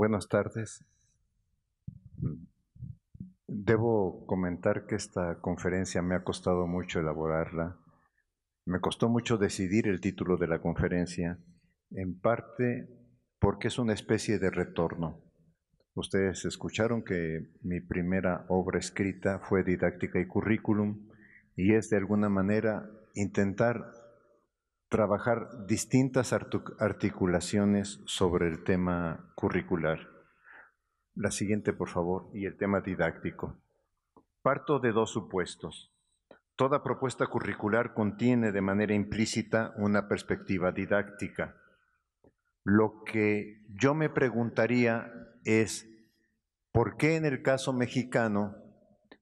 Buenas tardes. Debo comentar que esta conferencia me ha costado mucho elaborarla. Me costó mucho decidir el título de la conferencia, en parte porque es una especie de retorno. Ustedes escucharon que mi primera obra escrita fue Didáctica y Currículum y es de alguna manera intentar trabajar distintas articulaciones sobre el tema curricular. La siguiente, por favor, y el tema didáctico. Parto de dos supuestos. Toda propuesta curricular contiene de manera implícita una perspectiva didáctica. Lo que yo me preguntaría es, ¿por qué en el caso mexicano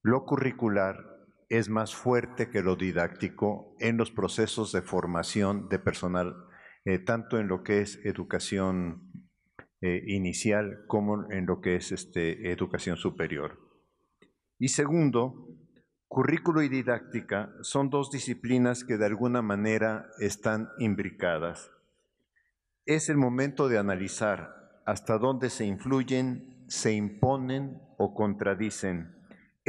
lo curricular es más fuerte que lo didáctico en los procesos de formación de personal, eh, tanto en lo que es educación eh, inicial como en lo que es este, educación superior. Y segundo, currículo y didáctica son dos disciplinas que de alguna manera están imbricadas. Es el momento de analizar hasta dónde se influyen, se imponen o contradicen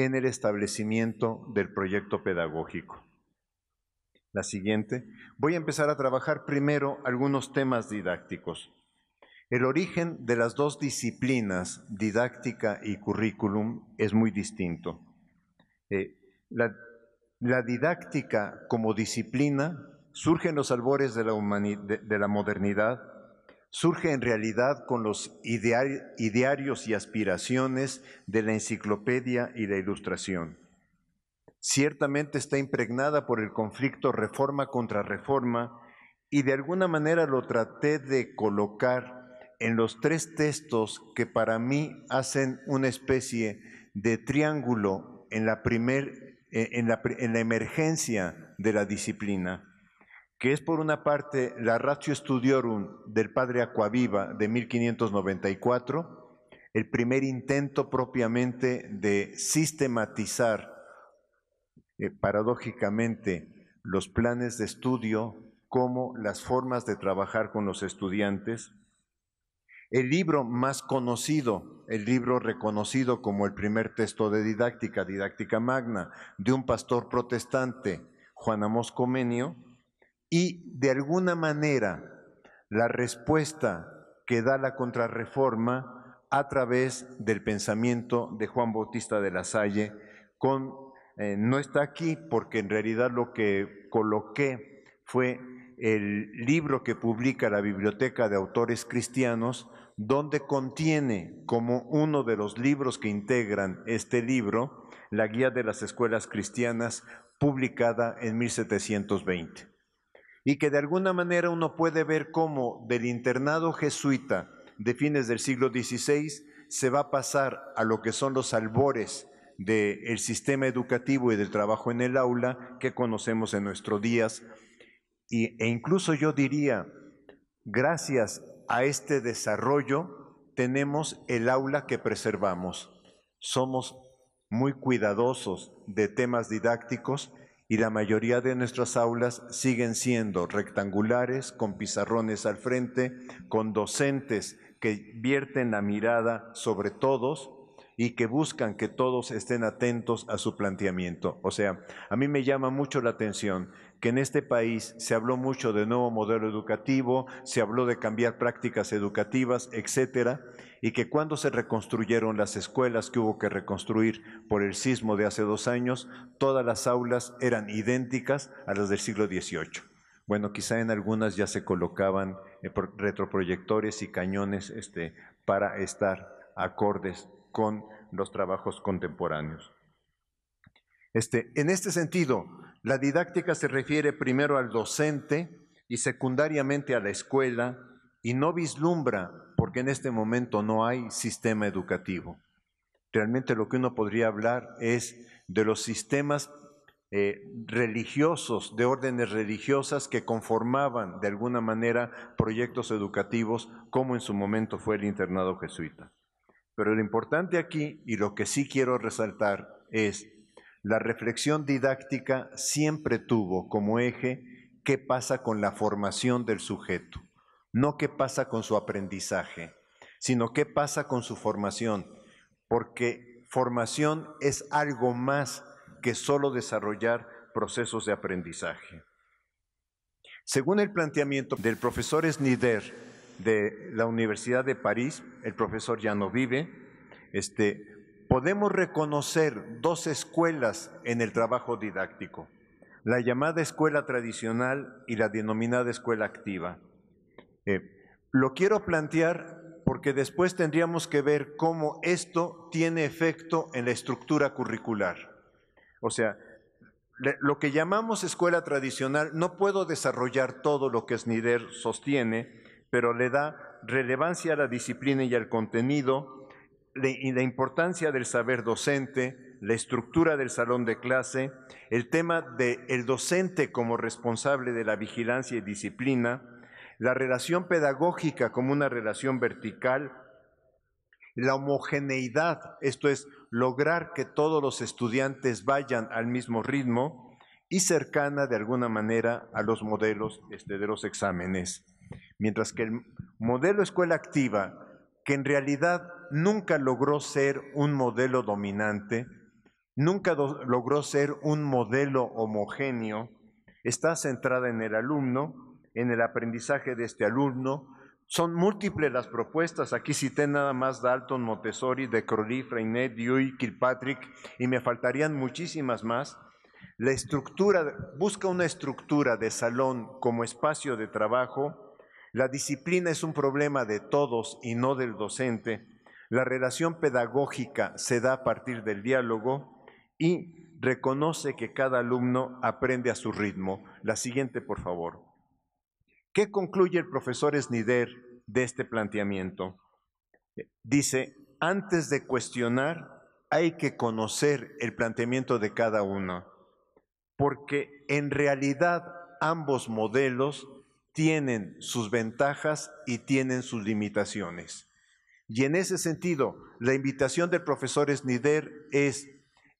en el establecimiento del proyecto pedagógico. La siguiente, voy a empezar a trabajar primero algunos temas didácticos. El origen de las dos disciplinas, didáctica y currículum, es muy distinto. Eh, la, didáctica como disciplina surge en los albores de la, de la modernidad surge en realidad con los idearios y aspiraciones de la enciclopedia y la ilustración. Ciertamente está impregnada por el conflicto reforma contra reforma y de alguna manera lo traté de colocar en los tres textos que para mí hacen una especie de triángulo en la, eh, emergencia de la disciplina que es por una parte la Ratio Studiorum del padre Acuaviva de 1594, el primer intento propiamente de sistematizar eh, paradójicamente los planes de estudio como las formas de trabajar con los estudiantes. El libro más conocido, el libro reconocido como el primer texto de didáctica, didáctica magna, de un pastor protestante, Juan Amos Comenio, y de alguna manera, la respuesta que da la contrarreforma a través del pensamiento de Juan Bautista de la Salle, con, eh, no está aquí porque en realidad lo que coloqué fue el libro que publica la Biblioteca de Autores Cristianos, donde contiene como uno de los libros que integran este libro, la Guía de las Escuelas Cristianas, publicada en 1720 y que de alguna manera uno puede ver cómo del internado jesuita de fines del siglo XVI se va a pasar a lo que son los albores del sistema educativo y del trabajo en el aula que conocemos en nuestros días. Y, e incluso yo diría, gracias a este desarrollo tenemos el aula que preservamos. Somos muy cuidadosos de temas didácticos y la mayoría de nuestras aulas siguen siendo rectangulares, con pizarrones al frente, con docentes que vierten la mirada sobre todos y que buscan que todos estén atentos a su planteamiento. O sea, a mí me llama mucho la atención que en este país se habló mucho de nuevo modelo educativo, se habló de cambiar prácticas educativas, etcétera, y que cuando se reconstruyeron las escuelas que hubo que reconstruir por el sismo de hace dos años, todas las aulas eran idénticas a las del siglo XVIII. Bueno, quizá en algunas ya se colocaban eh, retroproyectores y cañones este, para estar acordes con los trabajos contemporáneos. Este, en este sentido, la didáctica se refiere primero al docente y secundariamente a la escuela, y no vislumbra, porque en este momento no hay sistema educativo. Realmente lo que uno podría hablar es de los sistemas eh, religiosos, de órdenes religiosas que conformaban de alguna manera proyectos educativos, como en su momento fue el internado jesuita. Pero lo importante aquí, y lo que sí quiero resaltar, es la reflexión didáctica siempre tuvo como eje qué pasa con la formación del sujeto no qué pasa con su aprendizaje, sino qué pasa con su formación, porque formación es algo más que solo desarrollar procesos de aprendizaje. Según el planteamiento del profesor Snider de la Universidad de París, el profesor ya no vive, este, podemos reconocer dos escuelas en el trabajo didáctico, la llamada escuela tradicional y la denominada escuela activa. Eh, lo quiero plantear porque después tendríamos que ver cómo esto tiene efecto en la estructura curricular. O sea, lo que llamamos escuela tradicional, no puedo desarrollar todo lo que Snider sostiene, pero le da relevancia a la disciplina y al contenido, y la importancia del saber docente, la estructura del salón de clase, el tema del el docente como responsable de la vigilancia y disciplina, la relación pedagógica como una relación vertical, la homogeneidad, esto es, lograr que todos los estudiantes vayan al mismo ritmo y cercana de alguna manera a los modelos este, de los exámenes. Mientras que el modelo escuela activa, que en realidad nunca logró ser un modelo dominante, nunca logró ser un modelo homogéneo, está centrada en el alumno, en el aprendizaje de este alumno. Son múltiples las propuestas, aquí cité nada más Dalton, Montessori, de Crowley, Freinet, Dewey, Kilpatrick, y me faltarían muchísimas más. La estructura, busca una estructura de salón como espacio de trabajo. La disciplina es un problema de todos y no del docente. La relación pedagógica se da a partir del diálogo y reconoce que cada alumno aprende a su ritmo. La siguiente, por favor. ¿Qué concluye el profesor Snider de este planteamiento? Dice, antes de cuestionar, hay que conocer el planteamiento de cada uno, porque en realidad ambos modelos tienen sus ventajas y tienen sus limitaciones. Y en ese sentido, la invitación del profesor Snider es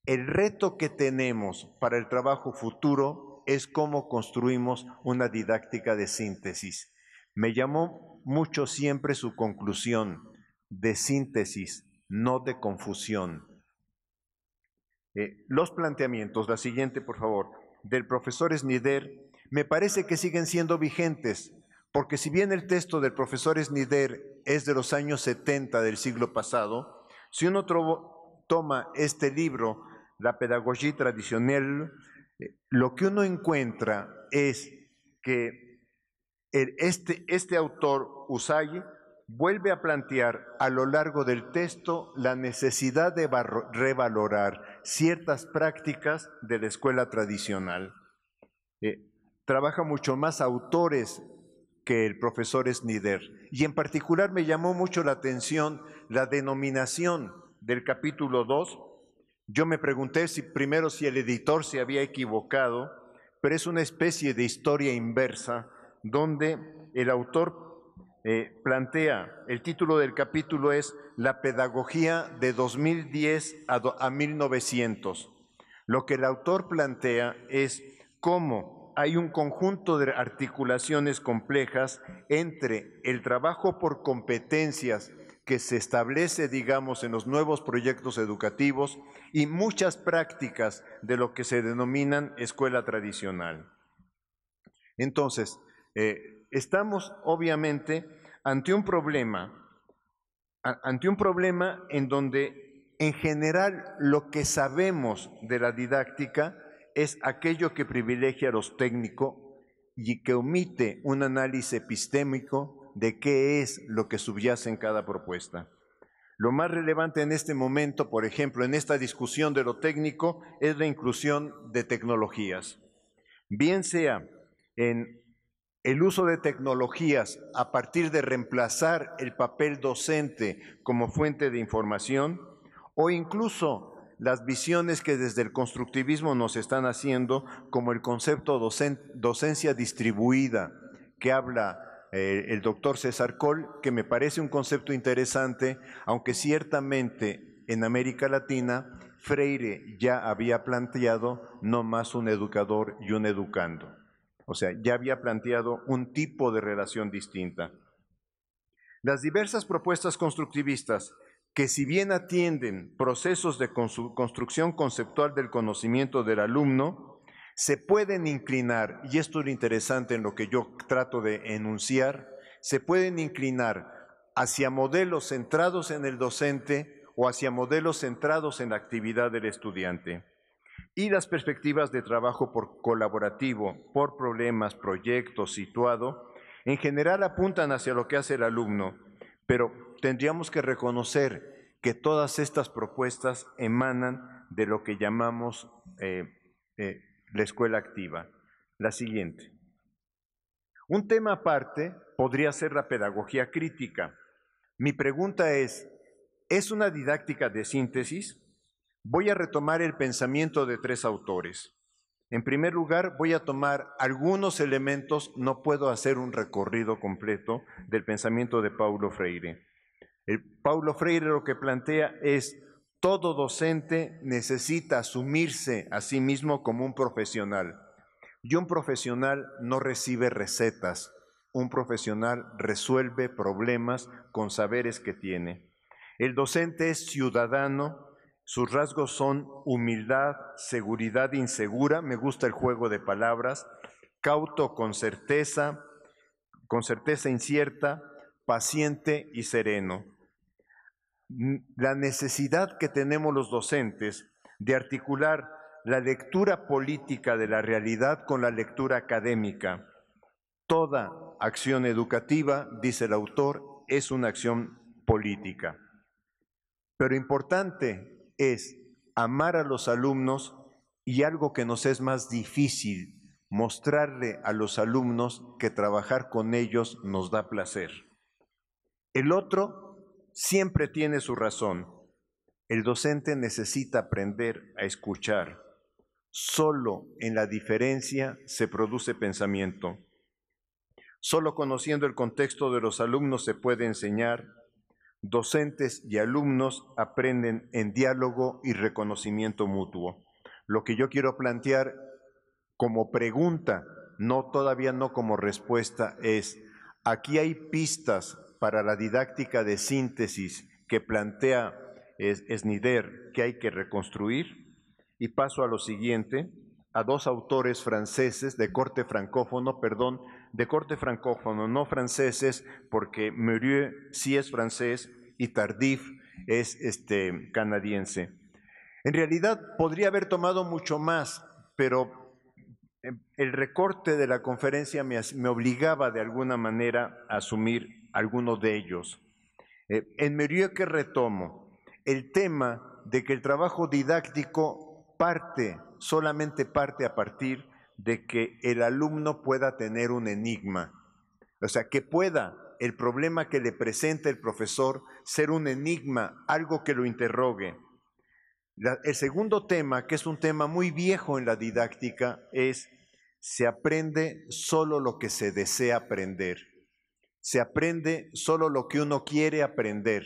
el reto que tenemos para el trabajo futuro es cómo construimos una didáctica de síntesis. Me llamó mucho siempre su conclusión de síntesis, no de confusión. Eh, los planteamientos, la siguiente por favor, del profesor Snider, me parece que siguen siendo vigentes, porque si bien el texto del profesor Snider es de los años 70 del siglo pasado, si uno toma este libro, La Pedagogía Tradicional, lo que uno encuentra es que este, este, autor, Usagi, vuelve a plantear a lo largo del texto la necesidad de revalorar ciertas prácticas de la escuela tradicional. Eh, trabaja mucho más autores que el profesor Snider. Y en particular me llamó mucho la atención la denominación del capítulo 2 yo me pregunté si primero si el editor se había equivocado, pero es una especie de historia inversa donde el autor eh, plantea, el título del capítulo es La pedagogía de 2010 a, a 1900. Lo que el autor plantea es cómo hay un conjunto de articulaciones complejas entre el trabajo por competencias que se establece, digamos, en los nuevos proyectos educativos y muchas prácticas de lo que se denominan escuela tradicional. Entonces, eh, estamos obviamente ante un problema, ante un problema en donde en general lo que sabemos de la didáctica es aquello que privilegia a los técnicos y que omite un análisis epistémico, de qué es lo que subyace en cada propuesta. Lo más relevante en este momento, por ejemplo, en esta discusión de lo técnico, es la inclusión de tecnologías. Bien sea en el uso de tecnologías a partir de reemplazar el papel docente como fuente de información o incluso las visiones que desde el constructivismo nos están haciendo como el concepto docencia distribuida que habla eh, el doctor César Col que me parece un concepto interesante, aunque ciertamente en América Latina Freire ya había planteado no más un educador y un educando. O sea, ya había planteado un tipo de relación distinta. Las diversas propuestas constructivistas, que si bien atienden procesos de construcción conceptual del conocimiento del alumno, se pueden inclinar, y esto es lo interesante en lo que yo trato de enunciar, se pueden inclinar hacia modelos centrados en el docente o hacia modelos centrados en la actividad del estudiante. Y las perspectivas de trabajo por colaborativo, por problemas, proyectos, situado, en general apuntan hacia lo que hace el alumno, pero tendríamos que reconocer que todas estas propuestas emanan de lo que llamamos eh, eh, la escuela activa. La siguiente. Un tema aparte podría ser la pedagogía crítica. Mi pregunta es, ¿es una didáctica de síntesis? Voy a retomar el pensamiento de tres autores. En primer lugar, voy a tomar algunos elementos, no puedo hacer un recorrido completo del pensamiento de Paulo Freire. El Paulo Freire lo que plantea es todo docente necesita asumirse a sí mismo como un profesional. Y un profesional no recibe recetas, un profesional resuelve problemas con saberes que tiene. El docente es ciudadano, sus rasgos son humildad, seguridad insegura, me gusta el juego de palabras, cauto con certeza, con certeza incierta, paciente y sereno la necesidad que tenemos los docentes de articular la lectura política de la realidad con la lectura académica. Toda acción educativa, dice el autor, es una acción política. Pero importante es amar a los alumnos y algo que nos es más difícil, mostrarle a los alumnos que trabajar con ellos nos da placer. El otro siempre tiene su razón. El docente necesita aprender a escuchar. Solo en la diferencia se produce pensamiento. Solo conociendo el contexto de los alumnos se puede enseñar. Docentes y alumnos aprenden en diálogo y reconocimiento mutuo. Lo que yo quiero plantear como pregunta, no todavía no como respuesta, es, aquí hay pistas para la didáctica de síntesis que plantea Snider que hay que reconstruir. Y paso a lo siguiente, a dos autores franceses de corte francófono, perdón, de corte francófono, no franceses, porque Murieux sí es francés y Tardif es este, canadiense. En realidad podría haber tomado mucho más, pero eh, el recorte de la conferencia me, me obligaba de alguna manera a asumir algunos de ellos. Eh, en medio que retomo el tema de que el trabajo didáctico parte, solamente parte a partir de que el alumno pueda tener un enigma. O sea, que pueda el problema que le presenta el profesor ser un enigma, algo que lo interrogue. el segundo tema, que es un tema muy viejo en la didáctica, es se aprende solo lo que se desea aprender. Se aprende solo lo que uno quiere aprender.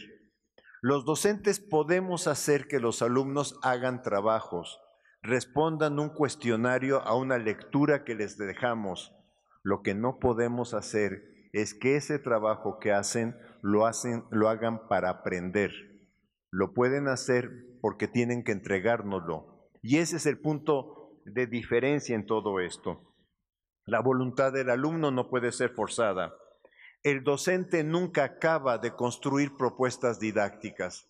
Los docentes podemos hacer que los alumnos hagan trabajos, respondan un cuestionario a una lectura que les dejamos. Lo que no podemos hacer es que ese trabajo que hacen lo, hacen, lo hagan para aprender. Lo pueden hacer porque tienen que entregárnoslo. Y ese es el punto de diferencia en todo esto. La voluntad del alumno no puede ser forzada el docente nunca acaba de construir propuestas didácticas.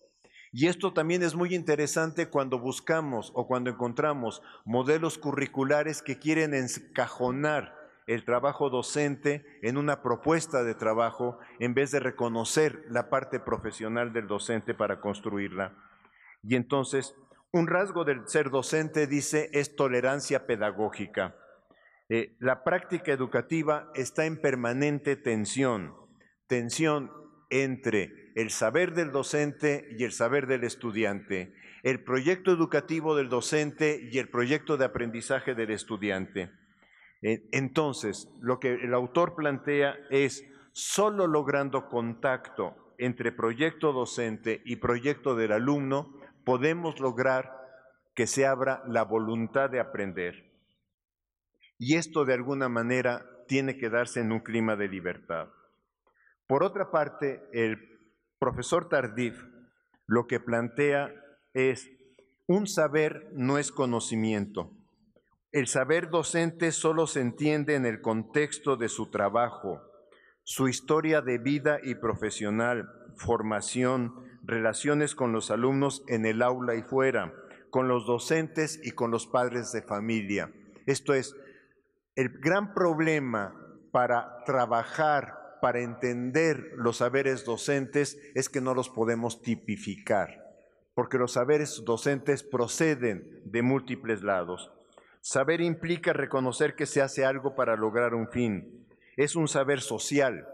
Y esto también es muy interesante cuando buscamos o cuando encontramos modelos curriculares que quieren encajonar el trabajo docente en una propuesta de trabajo en vez de reconocer la parte profesional del docente para construirla. Y entonces, un rasgo del ser docente dice es tolerancia pedagógica. Eh, la práctica educativa está en permanente tensión, tensión entre el saber del docente y el saber del estudiante, el proyecto educativo del docente y el proyecto de aprendizaje del estudiante. Eh, entonces, lo que el autor plantea es, solo logrando contacto entre proyecto docente y proyecto del alumno, podemos lograr que se abra la voluntad de aprender y esto de alguna manera tiene que darse en un clima de libertad. Por otra parte, el profesor Tardif lo que plantea es un saber no es conocimiento. El saber docente solo se entiende en el contexto de su trabajo, su historia de vida y profesional, formación, relaciones con los alumnos en el aula y fuera, con los docentes y con los padres de familia. Esto es, el gran problema para trabajar, para entender los saberes docentes es que no los podemos tipificar, porque los saberes docentes proceden de múltiples lados. Saber implica reconocer que se hace algo para lograr un fin. Es un saber social,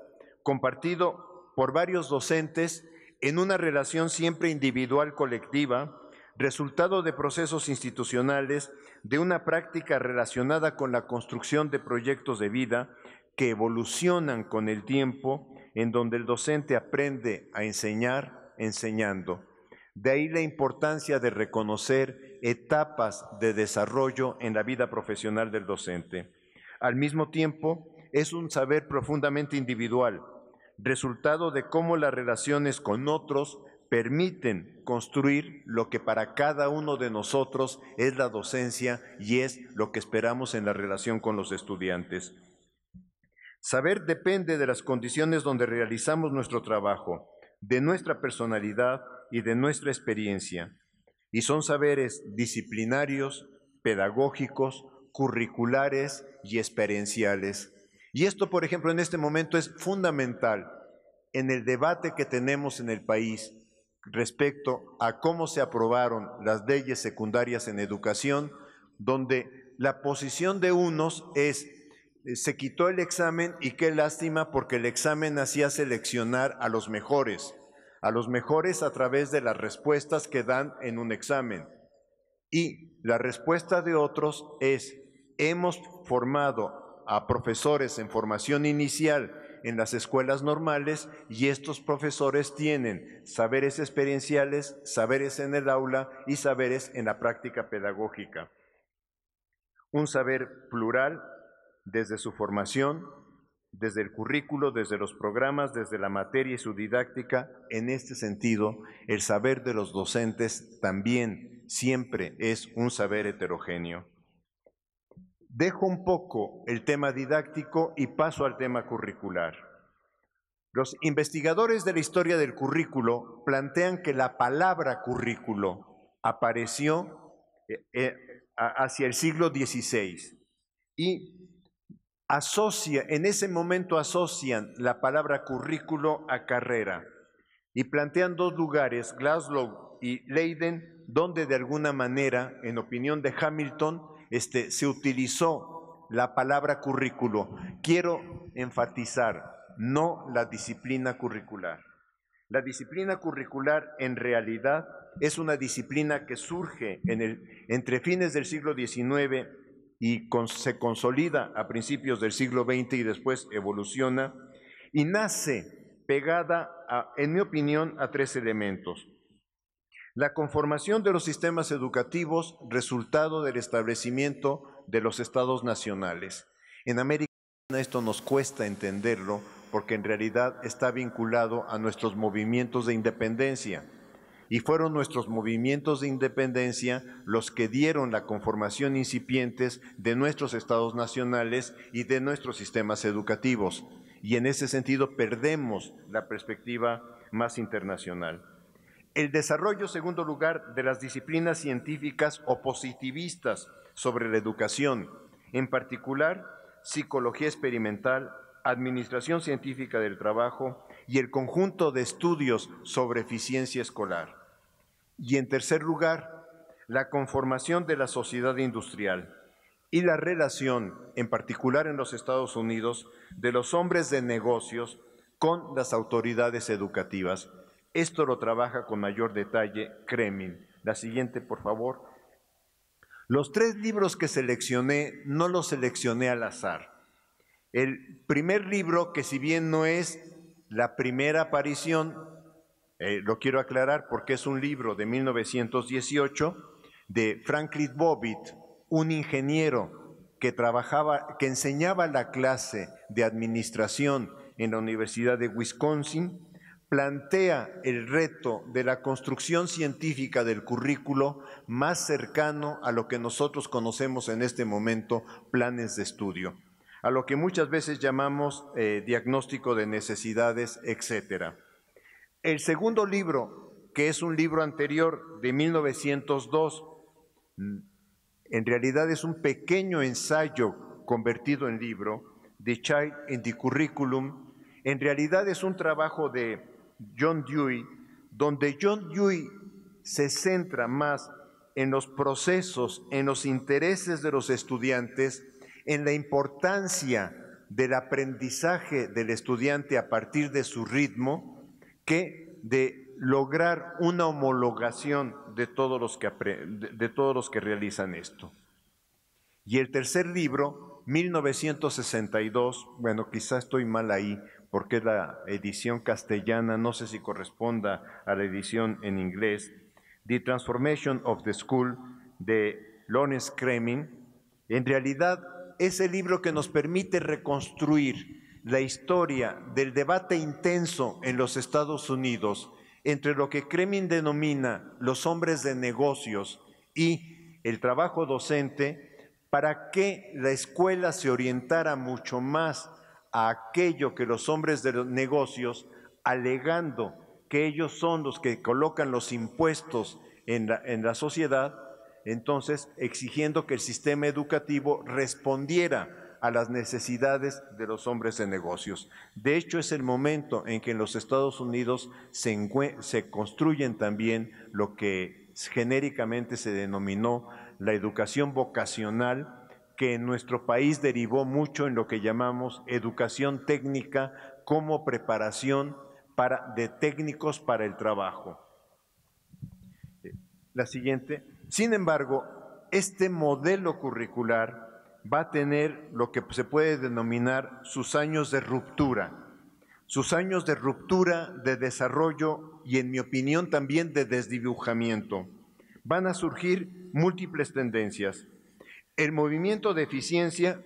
compartido por varios docentes en una relación siempre individual colectiva resultado de procesos institucionales de una práctica relacionada con la construcción de proyectos de vida que evolucionan con el tiempo, en donde el docente aprende a enseñar enseñando. De ahí la importancia de reconocer etapas de desarrollo en la vida profesional del docente. Al mismo tiempo, es un saber profundamente individual, resultado de cómo las relaciones con otros permiten construir lo que para cada uno de nosotros es la docencia y es lo que esperamos en la relación con los estudiantes. Saber depende de las condiciones donde realizamos nuestro trabajo, de nuestra personalidad y de nuestra experiencia. Y son saberes disciplinarios, pedagógicos, curriculares y experienciales. Y esto, por ejemplo, en este momento es fundamental en el debate que tenemos en el país respecto a cómo se aprobaron las leyes secundarias en educación, donde la posición de unos es eh, se quitó el examen y qué lástima porque el examen hacía seleccionar a los mejores, a los mejores a través de las respuestas que dan en un examen. Y la respuesta de otros es, hemos formado a profesores en formación inicial en las escuelas normales y estos profesores tienen saberes experienciales, saberes en el aula y saberes en la práctica pedagógica. Un saber plural desde su formación, desde el currículo, desde los programas, desde la materia y su didáctica. En este sentido, el saber de los docentes también siempre es un saber heterogéneo. Dejo un poco el tema didáctico y paso al tema curricular. Los investigadores de la historia del currículo plantean que la palabra currículo apareció eh, eh, hacia el siglo XVI y asocia, en ese momento asocian la palabra currículo a carrera y plantean dos lugares, Glasgow y Leiden, donde de alguna manera, en opinión de Hamilton, este, se utilizó la palabra currículo. Quiero enfatizar, no la disciplina curricular. La disciplina curricular en realidad es una disciplina que surge entre fines del siglo XIX y se consolida a principios del siglo XX y después evoluciona y nace pegada, en mi opinión, a tres elementos. La conformación de los sistemas educativos resultado del establecimiento de los estados nacionales. En América Latina esto nos cuesta entenderlo porque en realidad está vinculado a nuestros movimientos de independencia. Y fueron nuestros movimientos de independencia los que dieron la conformación incipientes de nuestros estados nacionales y de nuestros sistemas educativos. Y en ese sentido perdemos la perspectiva más internacional. El desarrollo, segundo lugar, de las disciplinas científicas o positivistas sobre la educación, en particular psicología experimental, administración científica del trabajo y el conjunto de estudios sobre eficiencia escolar. Y en tercer lugar, la conformación de la sociedad industrial y la relación, en particular en los Estados Unidos, de los hombres de negocios con las autoridades educativas esto lo trabaja con mayor detalle Kremlin. La siguiente, por favor. Los tres libros que seleccioné no los seleccioné al azar. El primer libro, que si bien no es la primera aparición, eh, lo quiero aclarar porque es un libro de 1918 de Franklin Bobbitt, un ingeniero que trabajaba, que enseñaba la clase de administración en la Universidad de Wisconsin plantea el reto de la construcción científica del currículo más cercano a lo que nosotros conocemos en este momento, planes de estudio, a lo que muchas veces llamamos eh, diagnóstico de necesidades, etc. El segundo libro, que es un libro anterior de 1902, mm, en realidad es un pequeño ensayo convertido en libro, The Child in the Curriculum, en realidad es un trabajo de John Dewey, donde John Dewey se centra más en los procesos, en los intereses de los estudiantes, en la importancia del aprendizaje del estudiante a partir de su ritmo, que de lograr una homologación de todos los que, realizan esto. Y el tercer libro, 1962, bueno, quizás estoy mal ahí, porque la edición castellana no sé si corresponda a la edición en inglés, The Transformation of the School de Lawrence Kreming. en realidad es el libro que nos permite reconstruir la historia del debate intenso en los Estados Unidos entre lo que Kremin denomina los hombres de negocios y el trabajo docente para que la escuela se orientara mucho más a aquello que los hombres de los negocios, alegando que ellos son los que colocan los impuestos en la, en la sociedad, entonces exigiendo que el sistema educativo respondiera a las necesidades de los hombres de negocios. De hecho, es el momento en que en los Estados Unidos se, se construyen también lo que genéricamente se denominó la educación vocacional, que en nuestro país derivó mucho en lo que llamamos educación técnica como preparación de técnicos para el trabajo. Eh, la siguiente. Sin embargo, este modelo curricular va a tener lo que se puede denominar sus años de ruptura, sus años de ruptura, de desarrollo y en mi opinión también de desdibujamiento. Van a surgir múltiples tendencias el movimiento de eficiencia,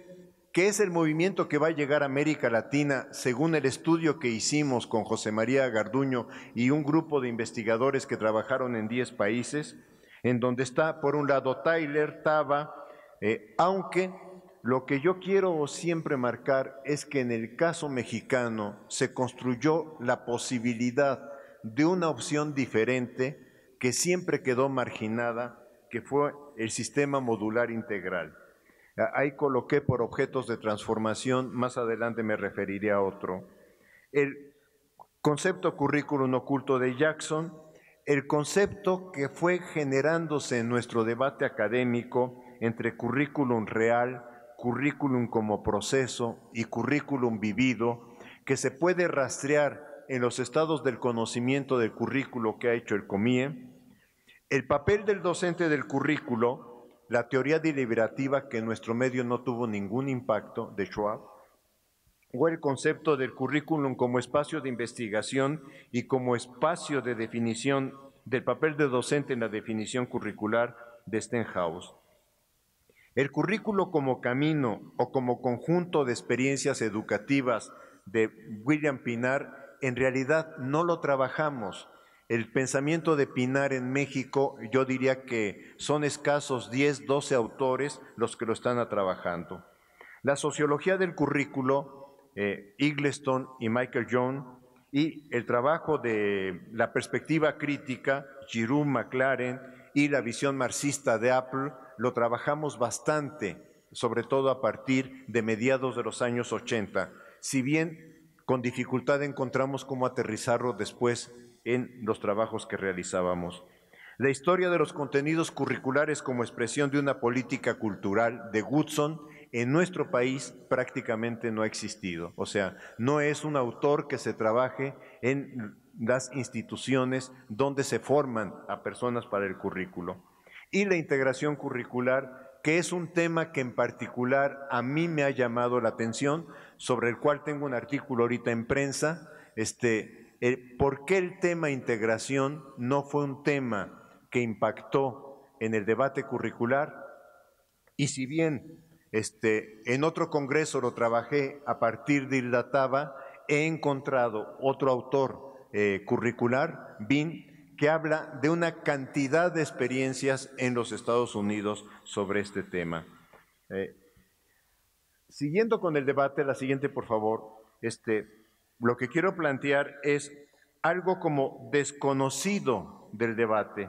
que es el movimiento que va a llegar a América Latina, según el estudio que hicimos con José María Garduño y un grupo de investigadores que trabajaron en 10 países, en donde está, por un lado, Tyler, Taba, eh, aunque lo que yo quiero siempre marcar es que en el caso mexicano se construyó la posibilidad de una opción diferente que siempre quedó marginada, que fue el sistema modular integral. Ahí coloqué por objetos de transformación, más adelante me referiré a otro. El concepto currículum oculto de Jackson, el concepto que fue generándose en nuestro debate académico entre currículum real, currículum como proceso y currículum vivido, que se puede rastrear en los estados del conocimiento del currículo que ha hecho el COMIE, el papel del docente del currículo, la teoría deliberativa que en nuestro medio no tuvo ningún impacto de Schwab, o el concepto del currículum como espacio de investigación y como espacio de definición del papel de docente en la definición curricular de Stenhouse. El currículo como camino o como conjunto de experiencias educativas de William Pinar, en realidad no lo trabajamos, el pensamiento de Pinar en México, yo diría que son escasos 10, 12 autores los que lo están trabajando. La sociología del currículo, eh, y Michael Jones, y el trabajo de la perspectiva crítica, Giroux McLaren, y la visión marxista de Apple, lo trabajamos bastante, sobre todo a partir de mediados de los años 80, si bien con dificultad encontramos cómo aterrizarlo después en los trabajos que realizábamos. La historia de los contenidos curriculares como expresión de una política cultural de Woodson en nuestro país prácticamente no ha existido. O sea, no es un autor que se trabaje en las instituciones donde se forman a personas para el currículo. Y la integración curricular, que es un tema que en particular a mí me ha llamado la atención, sobre el cual tengo un artículo ahorita en prensa, este, ¿Por qué el tema integración no fue un tema que impactó en el debate curricular? Y si bien este, en otro congreso lo trabajé a partir de Ildataba, he encontrado otro autor eh, curricular, Bin, que habla de una cantidad de experiencias en los Estados Unidos sobre este tema. Eh, siguiendo con el debate, la siguiente, por favor. Este, lo que quiero plantear es algo como desconocido del debate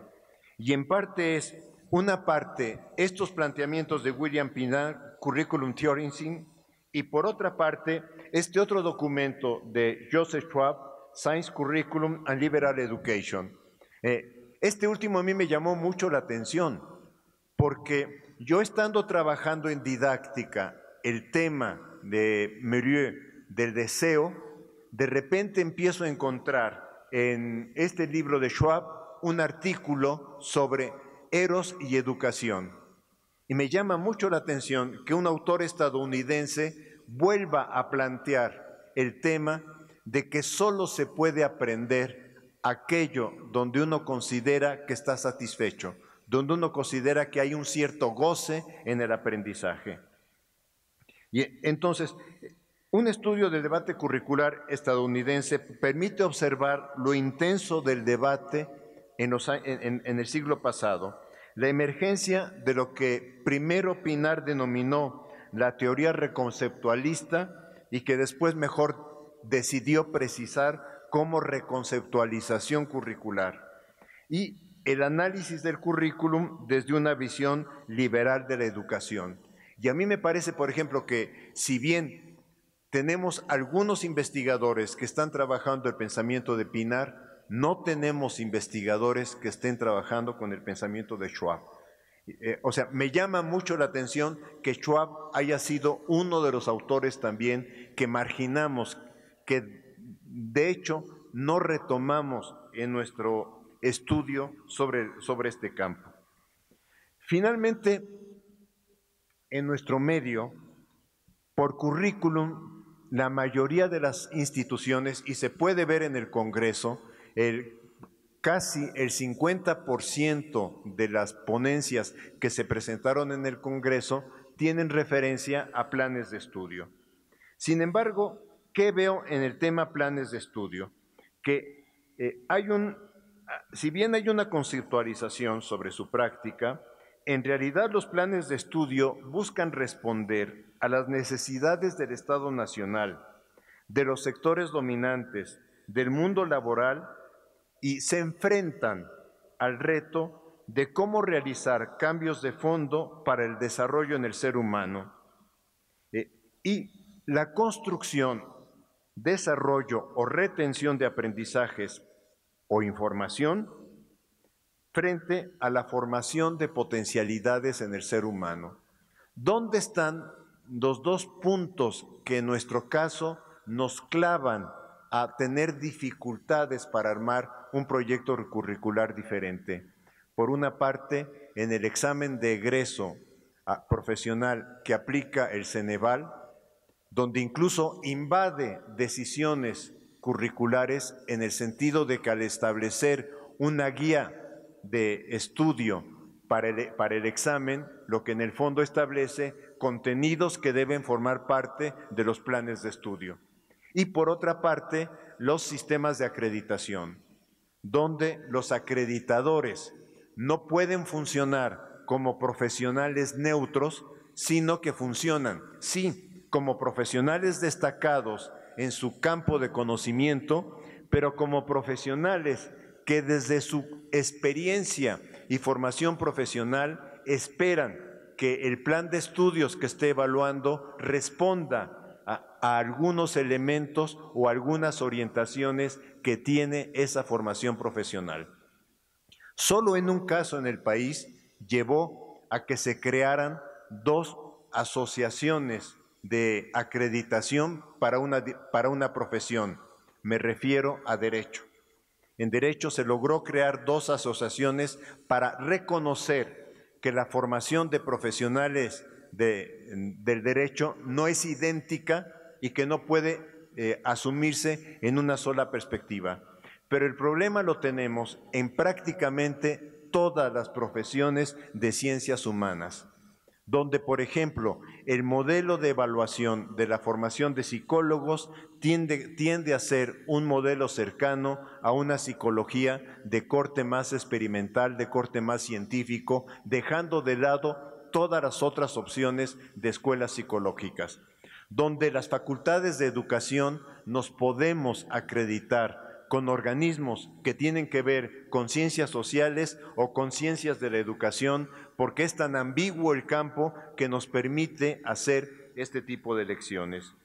y en parte es, una parte, estos planteamientos de William Pinar, Curriculum Theorizing, y por otra parte, este otro documento de Joseph Schwab, Science Curriculum and Liberal Education. Eh, este último a mí me llamó mucho la atención, porque yo estando trabajando en didáctica el tema de Merieu del deseo, de repente empiezo a encontrar en este libro de Schwab un artículo sobre eros y educación. Y me llama mucho la atención que un autor estadounidense vuelva a plantear el tema de que solo se puede aprender aquello donde uno considera que está satisfecho, donde uno considera que hay un cierto goce en el aprendizaje. Y entonces, un estudio del debate curricular estadounidense permite observar lo intenso del debate en, el siglo pasado, la emergencia de lo que primero Pinar denominó la teoría reconceptualista y que después mejor decidió precisar como reconceptualización curricular, y el análisis del currículum desde una visión liberal de la educación. Y a mí me parece, por ejemplo, que si bien tenemos algunos investigadores que están trabajando el pensamiento de Pinar, no tenemos investigadores que estén trabajando con el pensamiento de Schwab. Eh, o sea, me llama mucho la atención que Schwab haya sido uno de los autores también que marginamos, que de hecho no retomamos en nuestro estudio sobre, sobre este campo. Finalmente, en nuestro medio, por currículum la mayoría de las instituciones, y se puede ver en el Congreso, el, casi el 50% de las ponencias que se presentaron en el Congreso tienen referencia a planes de estudio. Sin embargo, ¿qué veo en el tema planes de estudio? Que eh, hay un, si bien hay una conceptualización sobre su práctica, en realidad los planes de estudio buscan responder a las necesidades del Estado Nacional, de los sectores dominantes, del mundo laboral y se enfrentan al reto de cómo realizar cambios de fondo para el desarrollo en el ser humano eh, y la construcción, desarrollo o retención de aprendizajes o información frente a la formación de potencialidades en el ser humano. ¿Dónde están los dos puntos que en nuestro caso nos clavan a tener dificultades para armar un proyecto curricular diferente. Por una parte, en el examen de egreso ah, profesional que aplica el Ceneval, donde incluso invade decisiones curriculares en el sentido de que al establecer una guía de estudio para para el examen, lo que en el fondo establece contenidos que deben formar parte de los planes de estudio. Y por otra parte, los sistemas de acreditación, donde los acreditadores no pueden funcionar como profesionales neutros, sino que funcionan, sí, como profesionales destacados en su campo de conocimiento, pero como profesionales que desde su experiencia y formación profesional esperan que el plan de estudios que esté evaluando responda a, algunos elementos o algunas orientaciones que tiene esa formación profesional. Solo en un caso en el país llevó a que se crearan dos asociaciones de acreditación para una, para una profesión. Me refiero a derecho. En derecho se logró crear dos asociaciones para reconocer que la formación de profesionales del derecho no es idéntica y que no puede eh, asumirse en una sola perspectiva. Pero el problema lo tenemos en prácticamente todas las profesiones de ciencias humanas donde, por ejemplo, el modelo de evaluación de la formación de psicólogos tiende, a ser un modelo cercano a una psicología de corte más experimental, de corte más científico, dejando de lado todas las otras opciones de escuelas psicológicas, donde las facultades de educación nos podemos acreditar con organismos que tienen que ver con ciencias sociales o con ciencias de la educación porque es tan ambiguo el campo que nos permite hacer este tipo de elecciones.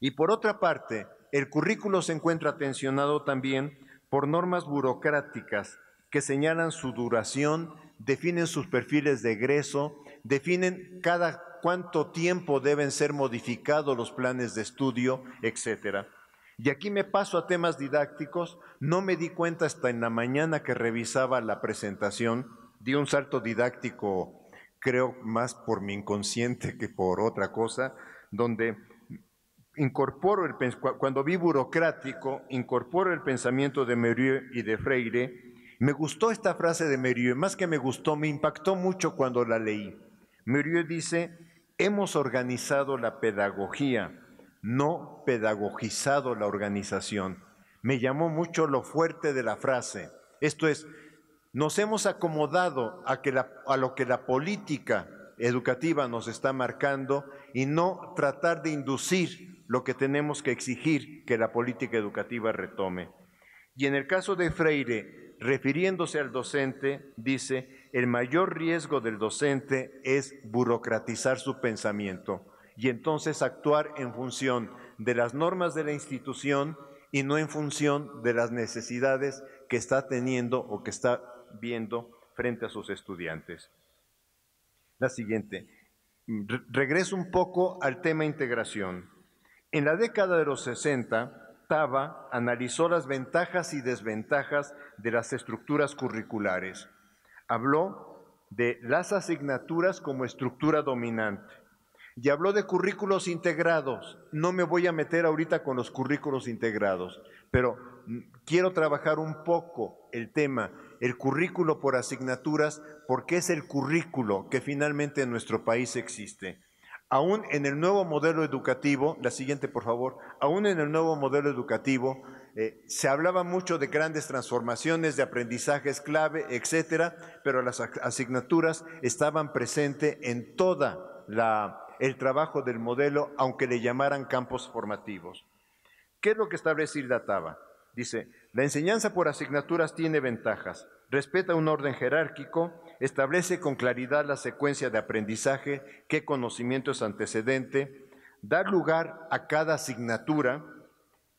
Y por otra parte, el currículo se encuentra tensionado también por normas burocráticas que señalan su duración, definen sus perfiles de egreso, definen cada cuánto tiempo deben ser modificados los planes de estudio, etcétera. Y aquí me paso a temas didácticos, no me di cuenta hasta en la mañana que revisaba la presentación di un salto didáctico, creo más por mi inconsciente que por otra cosa, donde incorporo el cuando vi burocrático, incorporo el pensamiento de Merieu y de Freire. Me gustó esta frase de Merieu, más que me gustó, me impactó mucho cuando la leí. Merieux dice, hemos organizado la pedagogía, no pedagogizado la organización. Me llamó mucho lo fuerte de la frase. Esto es, nos hemos acomodado a, lo que la política educativa nos está marcando y no tratar de inducir lo que tenemos que exigir que la política educativa retome. Y en el caso de Freire, refiriéndose al docente, dice, el mayor riesgo del docente es burocratizar su pensamiento y entonces actuar en función de las normas de la institución y no en función de las necesidades que está teniendo o que está viendo frente a sus estudiantes. La siguiente. regreso un poco al tema integración. En la década de los 60, Taba analizó las ventajas y desventajas de las estructuras curriculares. Habló de las asignaturas como estructura dominante y habló de currículos integrados. No me voy a meter ahorita con los currículos integrados, pero mm, quiero trabajar un poco el tema el currículo por asignaturas porque es el currículo que finalmente en nuestro país existe. Aún en el nuevo modelo educativo, la siguiente por favor, aún en el nuevo modelo educativo eh, se hablaba mucho de grandes transformaciones, de aprendizajes clave, etcétera, pero las asignaturas estaban presentes en toda el trabajo del modelo, aunque le llamaran campos formativos. ¿Qué es lo que establece databa? Dice, la enseñanza por asignaturas tiene ventajas, respeta un orden jerárquico, establece con claridad la secuencia de aprendizaje, qué conocimiento es antecedente, da lugar a cada asignatura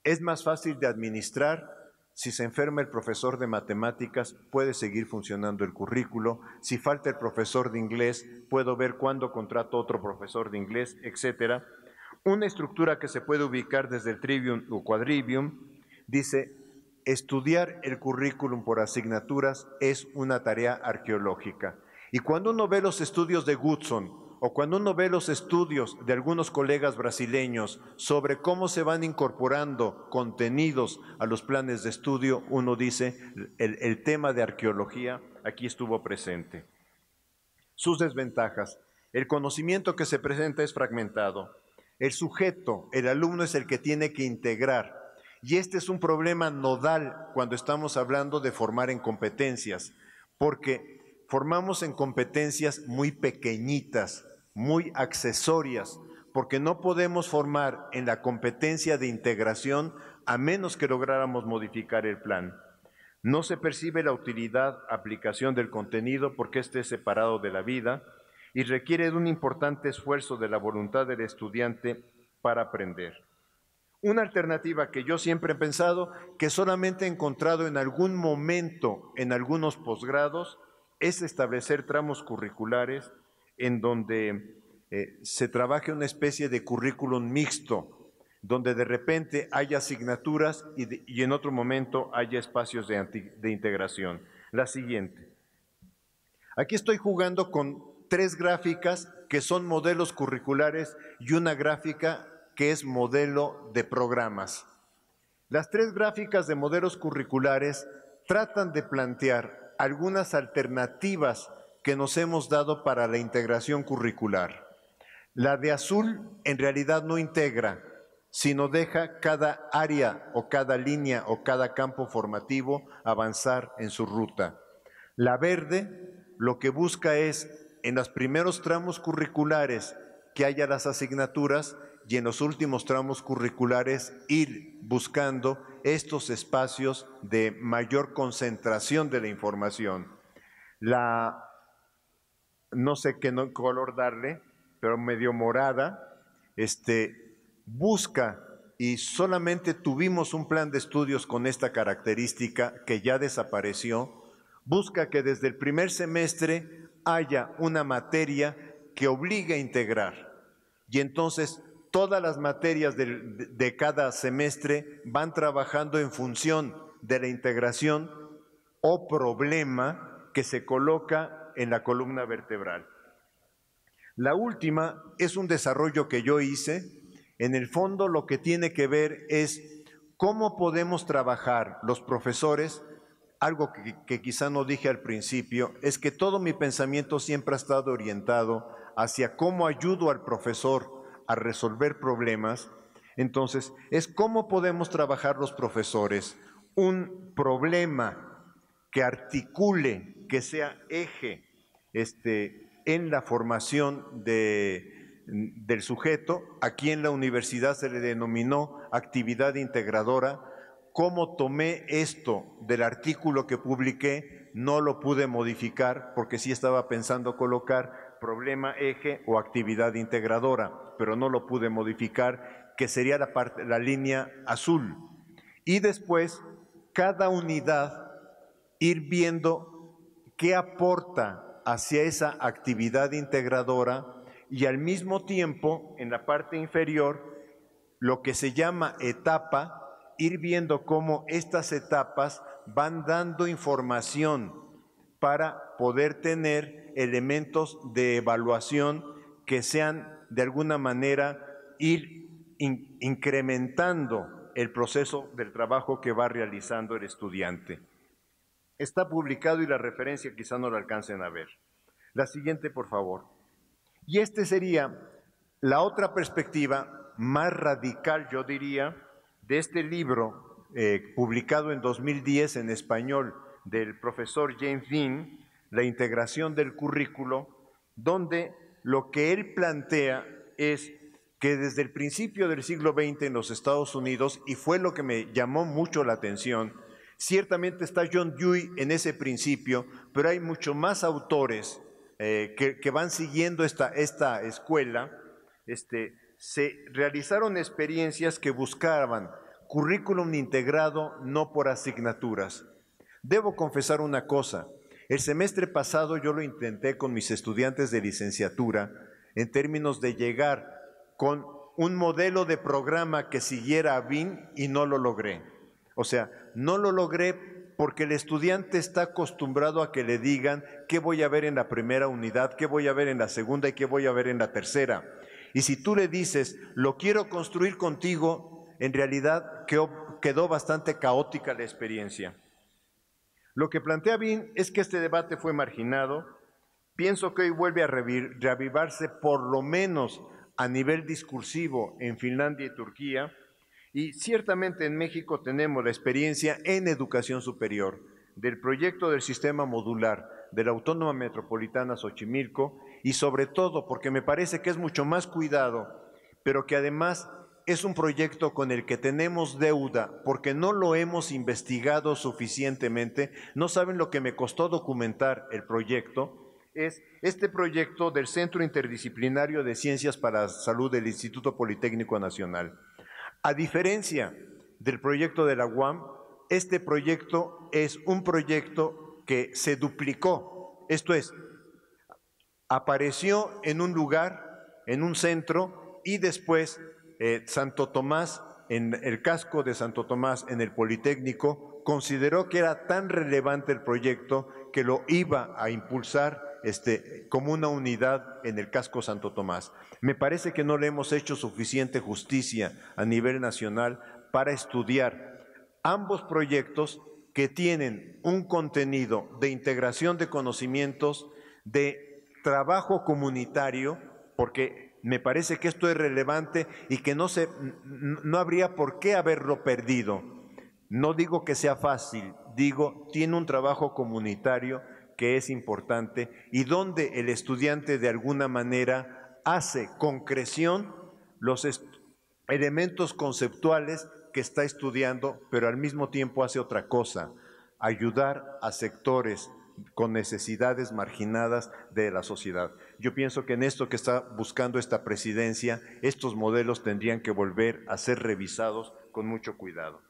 es más fácil de administrar. Si se enferma el profesor de matemáticas, puede seguir funcionando el currículo. Si falta el profesor de inglés, puedo ver cuándo contrato otro profesor de inglés, etcétera. Una estructura que se puede ubicar desde el trivium o quadrivium, dice, estudiar el currículum por asignaturas es una tarea arqueológica. Y cuando uno ve los estudios de Goodson o cuando uno ve los estudios de algunos colegas brasileños sobre cómo se van incorporando contenidos a los planes de estudio, uno dice, el, el tema de arqueología aquí estuvo presente. Sus desventajas. El conocimiento que se presenta es fragmentado. El sujeto, el alumno, es el que tiene que integrar y este es un problema nodal cuando estamos hablando de formar en competencias, porque formamos en competencias muy pequeñitas, muy accesorias, porque no podemos formar en la competencia de integración a menos que lográramos modificar el plan. No se percibe la utilidad, aplicación del contenido porque este es separado de la vida y requiere de un importante esfuerzo de la voluntad del estudiante para aprender. Una alternativa que yo siempre he pensado, que solamente he encontrado en algún momento en algunos posgrados, es establecer tramos curriculares en donde eh, se trabaje una especie de currículum mixto, donde de repente haya asignaturas y, en otro momento haya espacios de integración. La siguiente. Aquí estoy jugando con tres gráficas que son modelos curriculares y una gráfica que es modelo de programas. Las tres gráficas de modelos curriculares tratan de plantear algunas alternativas que nos hemos dado para la integración curricular. La de azul en realidad no integra, sino deja cada área o cada línea o cada campo formativo avanzar en su ruta. La verde lo que busca es, en los primeros tramos curriculares que haya las asignaturas, y en los últimos tramos curriculares ir buscando estos espacios de mayor concentración de la información. La, no sé qué color darle, pero medio morada, este, busca y solamente tuvimos un plan de estudios con esta característica que ya desapareció, busca que desde el primer semestre haya una materia que obligue a integrar. Y entonces todas las materias de, cada semestre van trabajando en función de la integración o problema que se coloca en la columna vertebral. La última es un desarrollo que yo hice. En el fondo lo que tiene que ver es cómo podemos trabajar los profesores. Algo que quizá no dije al principio es que todo mi pensamiento siempre ha estado orientado hacia cómo ayudo al profesor a resolver problemas. Entonces, es cómo podemos trabajar los profesores un problema que articule, que sea eje este, en la formación del sujeto. Aquí en la universidad se le denominó actividad integradora. Cómo tomé esto del artículo que publiqué, no lo pude modificar porque sí estaba pensando colocar problema eje o actividad integradora pero no lo pude modificar, que sería la, parte, la línea azul. Y después, cada unidad ir viendo qué aporta hacia esa actividad integradora y al mismo tiempo, en la parte inferior, lo que se llama etapa, ir viendo cómo estas etapas van dando información para poder tener elementos de evaluación que sean de alguna manera ir incrementando el proceso del trabajo que va realizando el estudiante. Está publicado y la referencia quizá no la alcancen a ver. La siguiente, por favor. Y este sería la otra perspectiva más radical, yo diría, de este libro eh, publicado en 2010 en español del profesor James Dean, La integración del currículo, donde lo que él plantea es que desde el principio del siglo XX en los Estados Unidos, y fue lo que me llamó mucho la atención, ciertamente está John Dewey en ese principio, pero hay muchos más autores eh, que, van siguiendo esta, escuela. Este, se realizaron experiencias que buscaban currículum integrado no por asignaturas. Debo confesar una cosa, el semestre pasado yo lo intenté con mis estudiantes de licenciatura en términos de llegar con un modelo de programa que siguiera a BIN y no lo logré. O sea, no lo logré porque el estudiante está acostumbrado a que le digan qué voy a ver en la primera unidad, qué voy a ver en la segunda y qué voy a ver en la tercera. Y si tú le dices, lo quiero construir contigo, en realidad quedó bastante caótica la experiencia. Lo que plantea Bin es que este debate fue marginado. Pienso que hoy vuelve a reavivarse por lo menos a nivel discursivo en Finlandia y Turquía. Y ciertamente en México tenemos la experiencia en educación superior del proyecto del sistema modular de la Autónoma Metropolitana Xochimilco y sobre todo porque me parece que es mucho más cuidado, pero que además es un proyecto con el que tenemos deuda porque no lo hemos investigado suficientemente. No saben lo que me costó documentar el proyecto. Es este proyecto del Centro Interdisciplinario de Ciencias para la Salud del Instituto Politécnico Nacional. A diferencia del proyecto de la UAM, este proyecto es un proyecto que se duplicó. Esto es, apareció en un lugar, en un centro, y después eh, Santo Tomás, en el casco de Santo Tomás, en el Politécnico, consideró que era tan relevante el proyecto que lo iba a impulsar este, como una unidad en el casco Santo Tomás. Me parece que no le hemos hecho suficiente justicia a nivel nacional para estudiar ambos proyectos que tienen un contenido de integración de conocimientos, de trabajo comunitario, porque me parece que esto es relevante y que no, se, no habría por qué haberlo perdido. No digo que sea fácil, digo, tiene un trabajo comunitario que es importante y donde el estudiante de alguna manera hace concreción los elementos conceptuales que está estudiando, pero al mismo tiempo hace otra cosa, ayudar a sectores con necesidades marginadas de la sociedad. Yo pienso que en esto que está buscando esta presidencia, estos modelos tendrían que volver a ser revisados con mucho cuidado.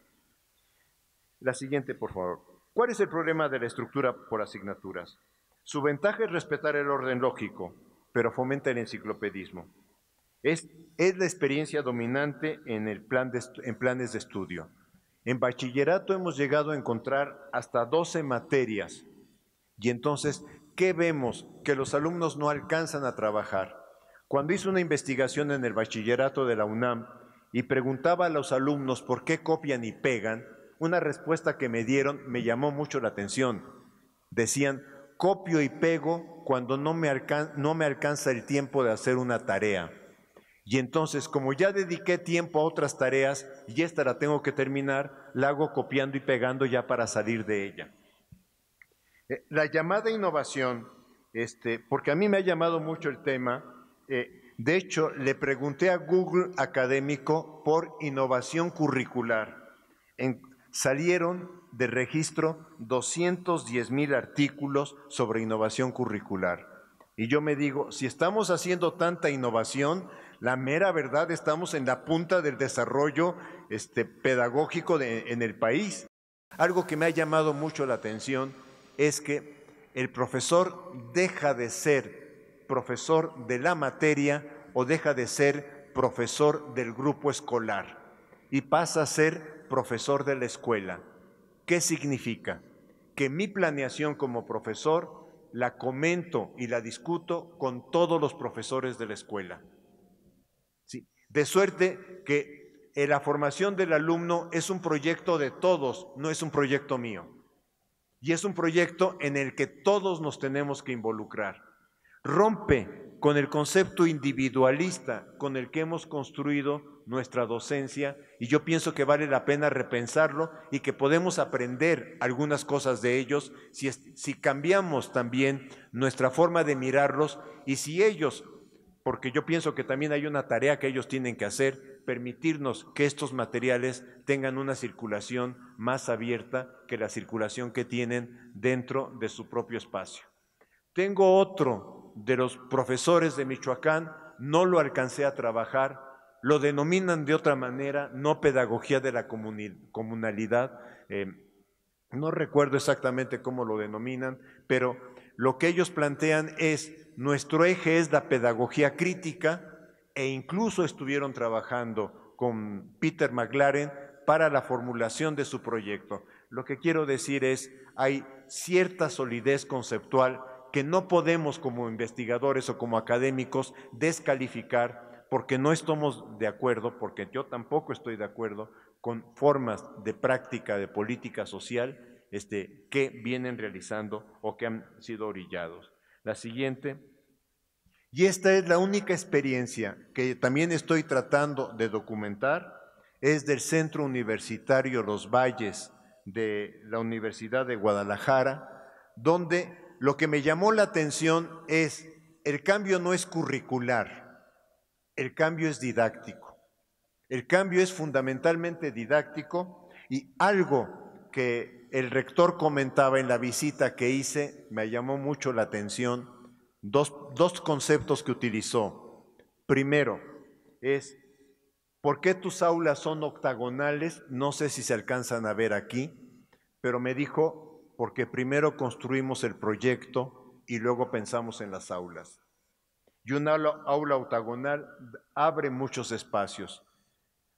La siguiente, por favor. ¿Cuál es el problema de la estructura por asignaturas? Su ventaja es respetar el orden lógico, pero fomenta el enciclopedismo. Es, la experiencia dominante en, el plan en planes de estudio. En bachillerato hemos llegado a encontrar hasta 12 materias y entonces, ¿qué vemos? Que los alumnos no alcanzan a trabajar. Cuando hice una investigación en el bachillerato de la UNAM y preguntaba a los alumnos por qué copian y pegan, una respuesta que me dieron me llamó mucho la atención. Decían, copio y pego cuando no me, no me alcanza el tiempo de hacer una tarea. Y entonces, como ya dediqué tiempo a otras tareas y esta la tengo que terminar, la hago copiando y pegando ya para salir de ella. Eh, la llamada innovación, este, porque a mí me ha llamado mucho el tema, eh, de hecho le pregunté a Google Académico por innovación curricular. salieron de registro 210 mil artículos sobre innovación curricular. Y yo me digo, si estamos haciendo tanta innovación, la mera verdad estamos en la punta del desarrollo este, pedagógico en el país. Algo que me ha llamado mucho la atención es que el profesor deja de ser profesor de la materia o deja de ser profesor del grupo escolar y pasa a ser profesor de la escuela. ¿Qué significa? Que mi planeación como profesor la comento y la discuto con todos los profesores de la escuela. De suerte que eh, la formación del alumno es un proyecto de todos, no es un proyecto mío. Y es un proyecto en el que todos nos tenemos que involucrar. Rompe con el concepto individualista con el que hemos construido nuestra docencia y yo pienso que vale la pena repensarlo y que podemos aprender algunas cosas de ellos si, si cambiamos también nuestra forma de mirarlos y si ellos porque yo pienso que también hay una tarea que ellos tienen que hacer, permitirnos que estos materiales tengan una circulación más abierta que la circulación que tienen dentro de su propio espacio. Tengo otro de los profesores de Michoacán, no lo alcancé a trabajar, lo denominan de otra manera, no pedagogía de la comunalidad, eh, no recuerdo exactamente cómo lo denominan, pero lo que ellos plantean es nuestro eje es la pedagogía crítica e incluso estuvieron trabajando con Peter McLaren para la formulación de su proyecto. Lo que quiero decir es, hay cierta solidez conceptual que no podemos como investigadores o como académicos descalificar porque no estamos de acuerdo, porque yo tampoco estoy de acuerdo con formas de práctica de política social este, que vienen realizando o que han sido orillados. La siguiente. Y esta es la única experiencia que también estoy tratando de documentar, es del Centro Universitario Los Valles de la Universidad de Guadalajara, donde lo que me llamó la atención es, el cambio no es curricular, el cambio es didáctico, el cambio es fundamentalmente didáctico y algo que el rector comentaba en la visita que hice, me llamó mucho la atención, dos, conceptos que utilizó. Primero, es, ¿por qué tus aulas son octagonales? No sé si se alcanzan a ver aquí, pero me dijo, porque primero construimos el proyecto y luego pensamos en las aulas. Y una aula octagonal abre muchos espacios.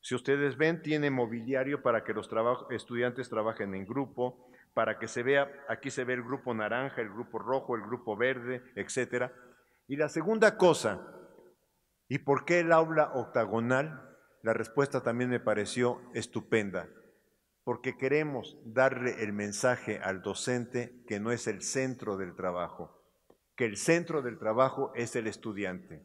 Si ustedes ven, tiene mobiliario para que los estudiantes trabajen en grupo, para que se vea, aquí se ve el grupo naranja, el grupo rojo, el grupo verde, etcétera. Y la segunda cosa, ¿y por qué el aula octagonal? La respuesta también me pareció estupenda, porque queremos darle el mensaje al docente que no es el centro del trabajo, que el centro del trabajo es el estudiante,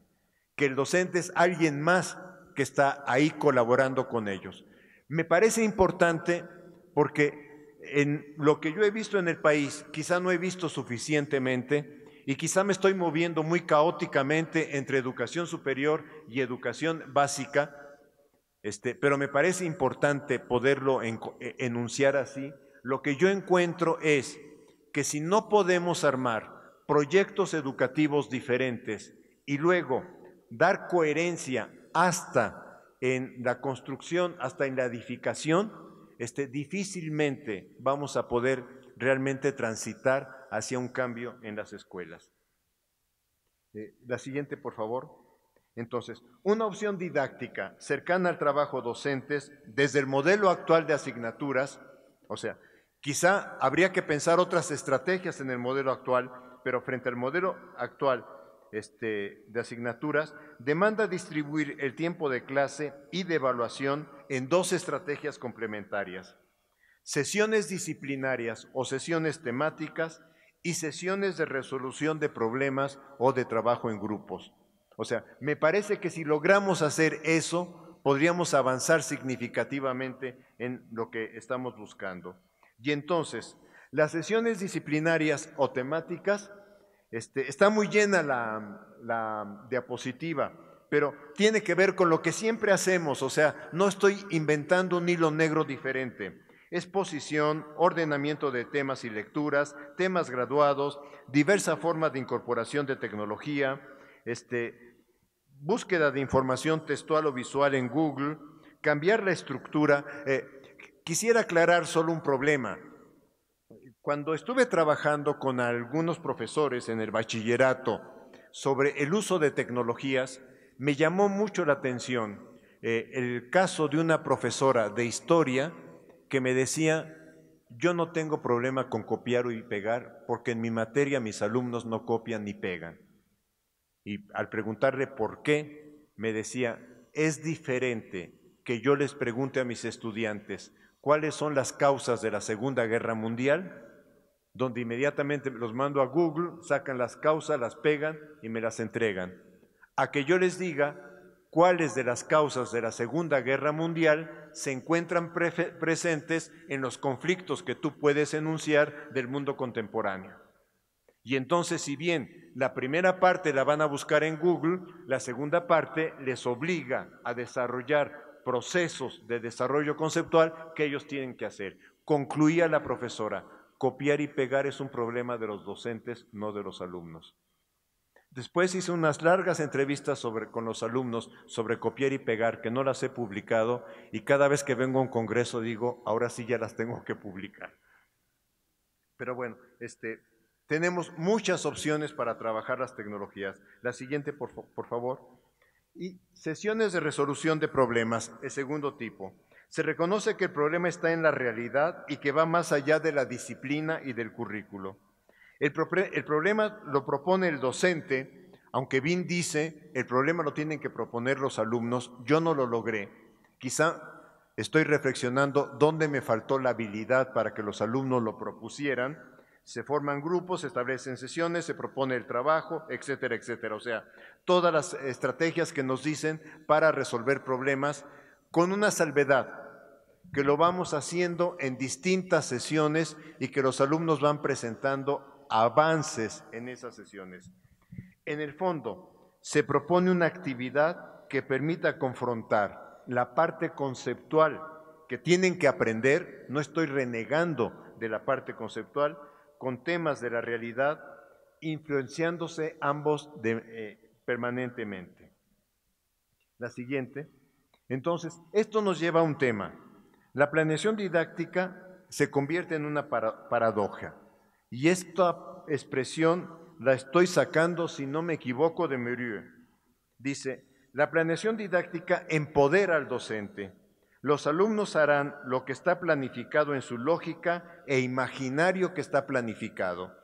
que el docente es alguien más que está ahí colaborando con ellos. Me parece importante porque en lo que yo he visto en el país, quizá no he visto suficientemente y quizá me estoy moviendo muy caóticamente entre educación superior y educación básica, este, pero me parece importante poderlo e, enunciar así. Lo que yo encuentro es que si no podemos armar proyectos educativos diferentes y luego dar coherencia hasta en la construcción, hasta en la edificación, este, difícilmente vamos a poder realmente transitar hacia un cambio en las escuelas. Eh, la siguiente, por favor. Entonces, una opción didáctica cercana al trabajo docentes desde el modelo actual de asignaturas, o sea, quizá habría que pensar otras estrategias en el modelo actual, pero frente al modelo actual este, de asignaturas, demanda distribuir el tiempo de clase y de evaluación en dos estrategias complementarias, sesiones disciplinarias o sesiones temáticas y sesiones de resolución de problemas o de trabajo en grupos. O sea, me parece que si logramos hacer eso, podríamos avanzar significativamente en lo que estamos buscando. Y entonces, las sesiones disciplinarias o temáticas este, está muy llena la, diapositiva, pero tiene que ver con lo que siempre hacemos, o sea, no estoy inventando un hilo negro diferente. Exposición, ordenamiento de temas y lecturas, temas graduados, diversas formas de incorporación de tecnología, este, búsqueda de información textual o visual en Google, cambiar la estructura. Eh, quisiera aclarar solo un problema. Cuando estuve trabajando con algunos profesores en el bachillerato sobre el uso de tecnologías, me llamó mucho la atención eh, el caso de una profesora de historia que me decía, yo no tengo problema con copiar y pegar porque en mi materia mis alumnos no copian ni pegan. Y al preguntarle por qué, me decía, es diferente que yo les pregunte a mis estudiantes cuáles son las causas de la Segunda Guerra Mundial donde inmediatamente los mando a Google, sacan las causas, las pegan y me las entregan. A que yo les diga cuáles de las causas de la Segunda Guerra Mundial se encuentran presentes en los conflictos que tú puedes enunciar del mundo contemporáneo. Y entonces, si bien la primera parte la van a buscar en Google, la segunda parte les obliga a desarrollar procesos de desarrollo conceptual que ellos tienen que hacer. Concluía la profesora, copiar y pegar es un problema de los docentes, no de los alumnos. Después hice unas largas entrevistas con los alumnos sobre copiar y pegar, que no las he publicado, y cada vez que vengo a un congreso digo, ahora sí ya las tengo que publicar. Pero bueno, este, tenemos muchas opciones para trabajar las tecnologías. La siguiente, por favor. Y sesiones de resolución de problemas, el segundo tipo. Se reconoce que el problema está en la realidad y que va más allá de la disciplina y del currículo. El, problema lo propone el docente, aunque Bin dice, el problema lo tienen que proponer los alumnos, yo no lo logré. Quizá estoy reflexionando dónde me faltó la habilidad para que los alumnos lo propusieran. Se forman grupos, se establecen sesiones, se propone el trabajo, etcétera, etcétera. O sea, todas las estrategias que nos dicen para resolver problemas con una salvedad que lo vamos haciendo en distintas sesiones y que los alumnos van presentando avances en esas sesiones. En el fondo, se propone una actividad que permita confrontar la parte conceptual que tienen que aprender, no estoy renegando de la parte conceptual, con temas de la realidad, influenciándose ambos eh, permanentemente. La siguiente. Entonces, esto nos lleva a un tema. La planeación didáctica se convierte en una paradoja. Y esta expresión la estoy sacando, si no me equivoco, de Murieu. Dice, la planeación didáctica empodera al docente. Los alumnos harán lo que está planificado en su lógica e imaginario que está planificado.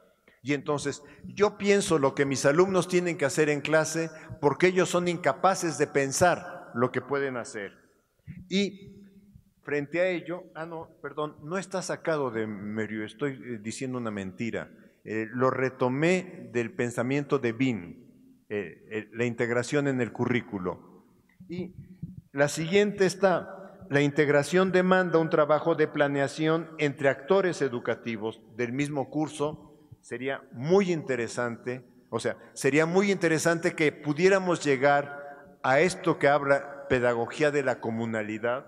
Y entonces, yo pienso lo que mis alumnos tienen que hacer en clase porque ellos son incapaces de pensar lo que pueden hacer. Y frente a ello, ah, no, perdón, no está sacado de medio estoy eh, diciendo una mentira. Eh, lo retomé del pensamiento de Bin, eh, la integración en el currículo. Y la siguiente está, la integración demanda un trabajo de planeación entre actores educativos del mismo curso. Sería muy interesante, o sea, sería muy interesante que pudiéramos llegar a esto que habla pedagogía de la comunalidad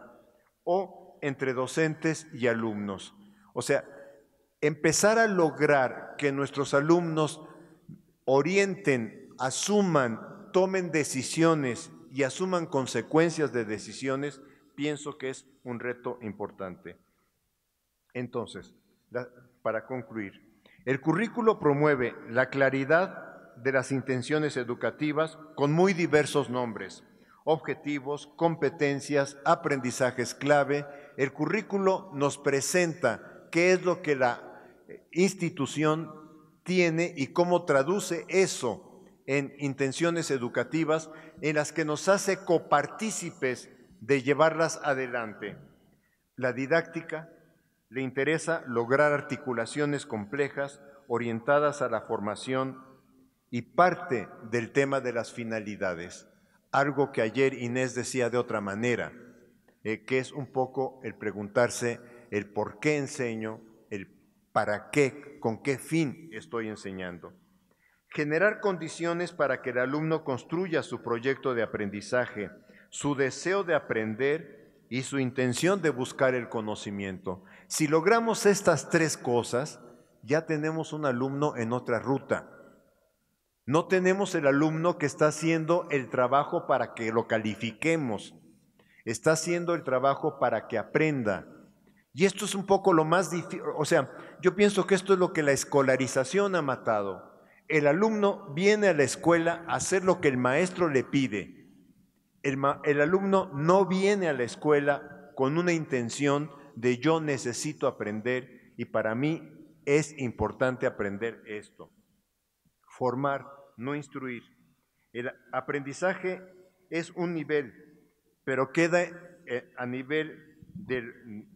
o entre docentes y alumnos. O sea, empezar a lograr que nuestros alumnos orienten, asuman, tomen decisiones y asuman consecuencias de decisiones, pienso que es un reto importante. Entonces, para concluir, el currículo promueve la claridad de las intenciones educativas con muy diversos nombres, objetivos, competencias, aprendizajes clave. El currículo nos presenta qué es lo que la eh, institución tiene y cómo traduce eso en intenciones educativas en las que nos hace copartícipes de llevarlas adelante. La didáctica le interesa lograr articulaciones complejas orientadas a la formación y parte del tema de las finalidades, algo que ayer Inés decía de otra manera, eh, que es un poco el preguntarse el por qué enseño, el para qué, con qué fin estoy enseñando. Generar condiciones para que el alumno construya su proyecto de aprendizaje, su deseo de aprender y su intención de buscar el conocimiento. Si logramos estas tres cosas, ya tenemos un alumno en otra ruta no tenemos el alumno que está haciendo el trabajo para que lo califiquemos, está haciendo el trabajo para que aprenda. Y esto es un poco lo más difícil, o sea, yo pienso que esto es lo que la escolarización ha matado. El alumno viene a la escuela a hacer lo que el maestro le pide. El, el alumno no viene a la escuela con una intención de yo necesito aprender y para mí es importante aprender esto. Formar no instruir. El aprendizaje es un nivel, pero queda eh, a nivel del,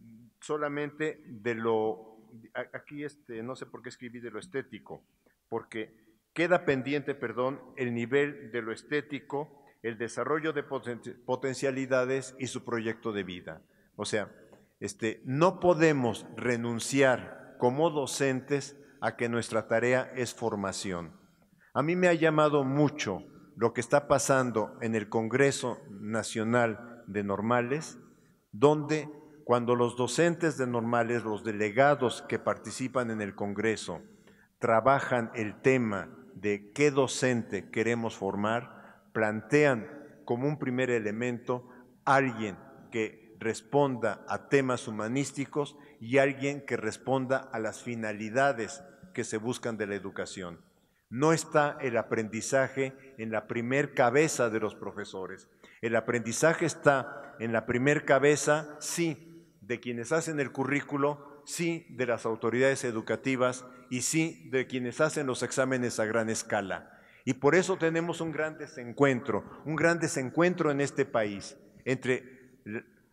solamente de lo, aquí este, no sé por qué escribí de lo estético, porque queda pendiente, perdón, el nivel de lo estético, el desarrollo de potencialidades y su proyecto de vida. O sea, este, no podemos renunciar como docentes a que nuestra tarea es formación. A mí me ha llamado mucho lo que está pasando en el Congreso Nacional de Normales, donde cuando los docentes de normales, los delegados que participan en el Congreso, trabajan el tema de qué docente queremos formar, plantean como un primer elemento alguien que responda a temas humanísticos y alguien que responda a las finalidades que se buscan de la educación. No está el aprendizaje en la primer cabeza de los profesores. El aprendizaje está en la primer cabeza, sí, de quienes hacen el currículo, sí, de las autoridades educativas y sí, de quienes hacen los exámenes a gran escala. Y por eso tenemos un gran desencuentro, un gran desencuentro en este país entre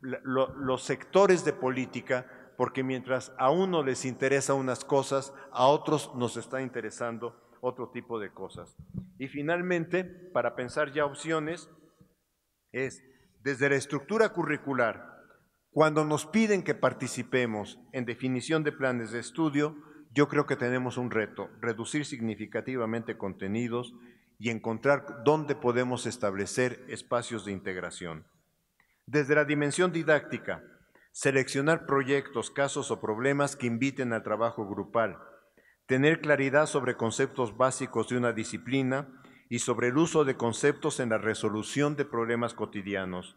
los sectores de política, porque mientras a uno les interesa unas cosas, a otros nos está interesando otro tipo de cosas. Y finalmente, para pensar ya opciones, es desde la estructura curricular, cuando nos piden que participemos en definición de planes de estudio, yo creo que tenemos un reto, reducir significativamente contenidos y encontrar dónde podemos establecer espacios de integración. Desde la dimensión didáctica, seleccionar proyectos, casos o problemas que inviten al trabajo grupal, tener claridad sobre conceptos básicos de una disciplina y sobre el uso de conceptos en la resolución de problemas cotidianos.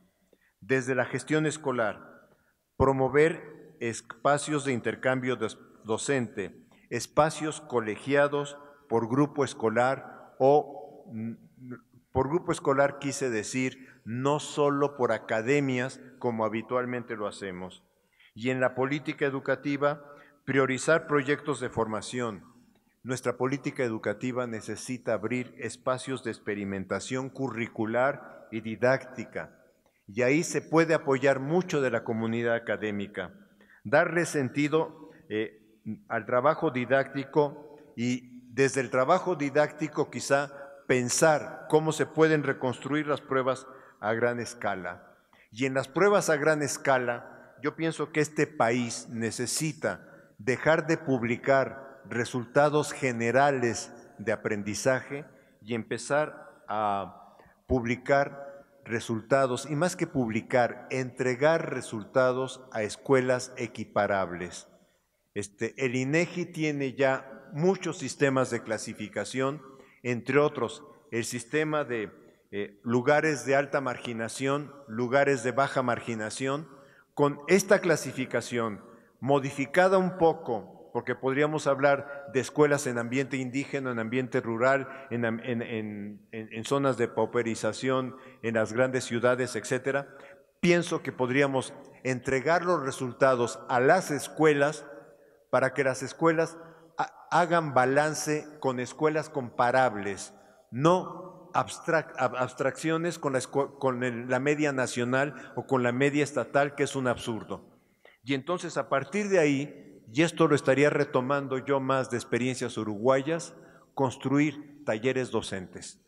Desde la gestión escolar, promover espacios de intercambio docente, espacios colegiados por grupo escolar o mm, por grupo escolar quise decir no solo por academias como habitualmente lo hacemos. Y en la política educativa, Priorizar proyectos de formación. Nuestra política educativa necesita abrir espacios de experimentación curricular y didáctica, y ahí se puede apoyar mucho de la comunidad académica, darle sentido eh, al trabajo didáctico y desde el trabajo didáctico quizá pensar cómo se pueden reconstruir las pruebas a gran escala. Y en las pruebas a gran escala, yo pienso que este país necesita dejar de publicar resultados generales de aprendizaje y empezar a publicar resultados, y más que publicar, entregar resultados a escuelas equiparables. Este, el INEGI tiene ya muchos sistemas de clasificación, entre otros el sistema de eh, lugares de alta marginación, lugares de baja marginación. Con esta clasificación, modificada un poco, porque podríamos hablar de escuelas en ambiente indígena, en ambiente rural, en, en, zonas de pauperización, en las grandes ciudades, etcétera, pienso que podríamos entregar los resultados a las escuelas para que las escuelas hagan balance con escuelas comparables, no abstracciones con, la, con la media nacional o con la media estatal, que es un absurdo. Y entonces a partir de ahí, y esto lo estaría retomando yo más de experiencias uruguayas, construir talleres docentes.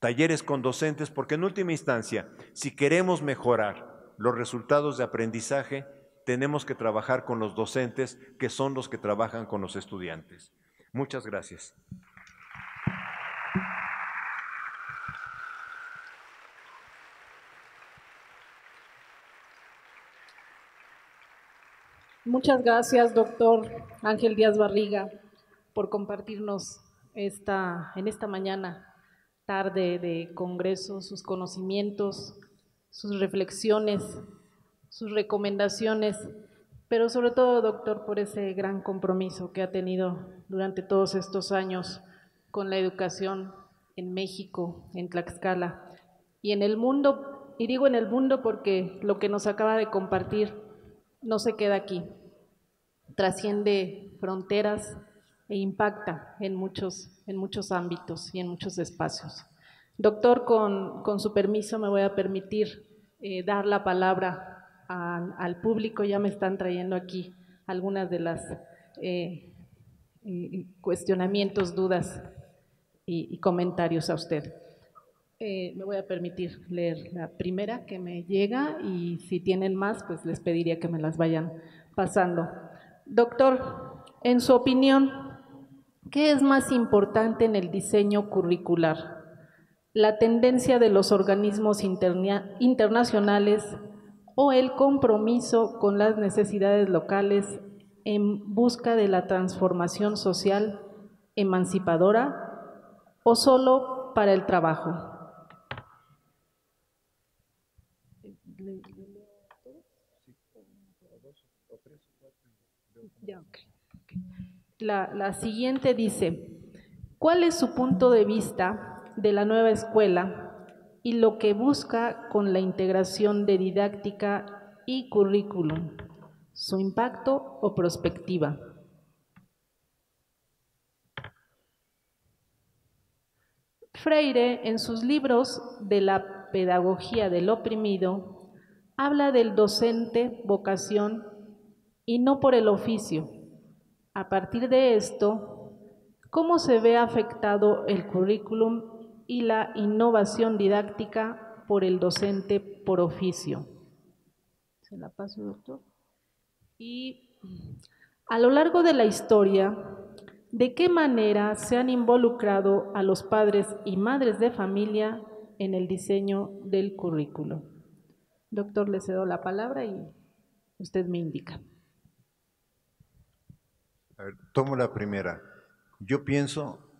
Talleres con docentes, porque en última instancia, si queremos mejorar los resultados de aprendizaje, tenemos que trabajar con los docentes, que son los que trabajan con los estudiantes. Muchas gracias. Muchas gracias, doctor Ángel Díaz Barriga, por compartirnos esta, en esta mañana, tarde de Congreso, sus conocimientos, sus reflexiones, sus recomendaciones, pero sobre todo, doctor, por ese gran compromiso que ha tenido durante todos estos años con la educación en México, en Tlaxcala y en el mundo. Y digo en el mundo porque lo que nos acaba de compartir no se queda aquí, trasciende fronteras e impacta en muchos, en muchos ámbitos y en muchos espacios. Doctor, con, su permiso me voy a permitir eh, dar la palabra al público. Ya me están trayendo aquí algunas de las eh, cuestionamientos, dudas y, comentarios a usted. Eh, me voy a permitir leer la primera que me llega y si tienen más, pues les pediría que me las vayan pasando. Doctor, en su opinión, ¿qué es más importante en el diseño curricular? ¿La tendencia de los organismos internacionales o el compromiso con las necesidades locales en busca de la transformación social emancipadora o solo para el trabajo? la, siguiente dice, ¿cuál es su punto de vista de la nueva escuela y lo que busca con la integración de didáctica y currículum? ¿Su impacto o prospectiva? Freire, en sus libros de la pedagogía del oprimido, habla del docente vocación y no por el oficio, a partir de esto, ¿cómo se ve afectado el currículum y la innovación didáctica por el docente por oficio? Se la paso, doctor. Y a lo largo de la historia, ¿de qué manera se han involucrado a los padres y madres de familia en el diseño del currículum? Doctor, le cedo la palabra y usted me indica tomo la primera. Yo pienso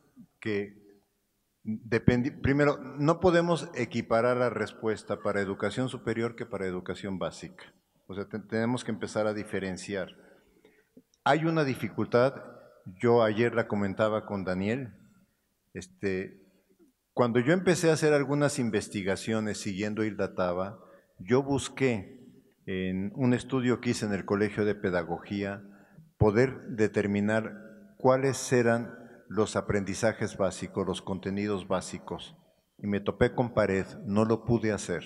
que depende, primero, no podemos equiparar la respuesta para educación superior que para educación básica. O sea, tenemos que empezar a diferenciar. Hay una dificultad, yo ayer la comentaba con Daniel, este, cuando yo empecé a hacer algunas investigaciones siguiendo Ildataba, yo busqué en un estudio que hice en el Colegio de Pedagogía, poder determinar cuáles eran los aprendizajes básicos, los contenidos básicos. Y me topé con pared, no lo pude hacer.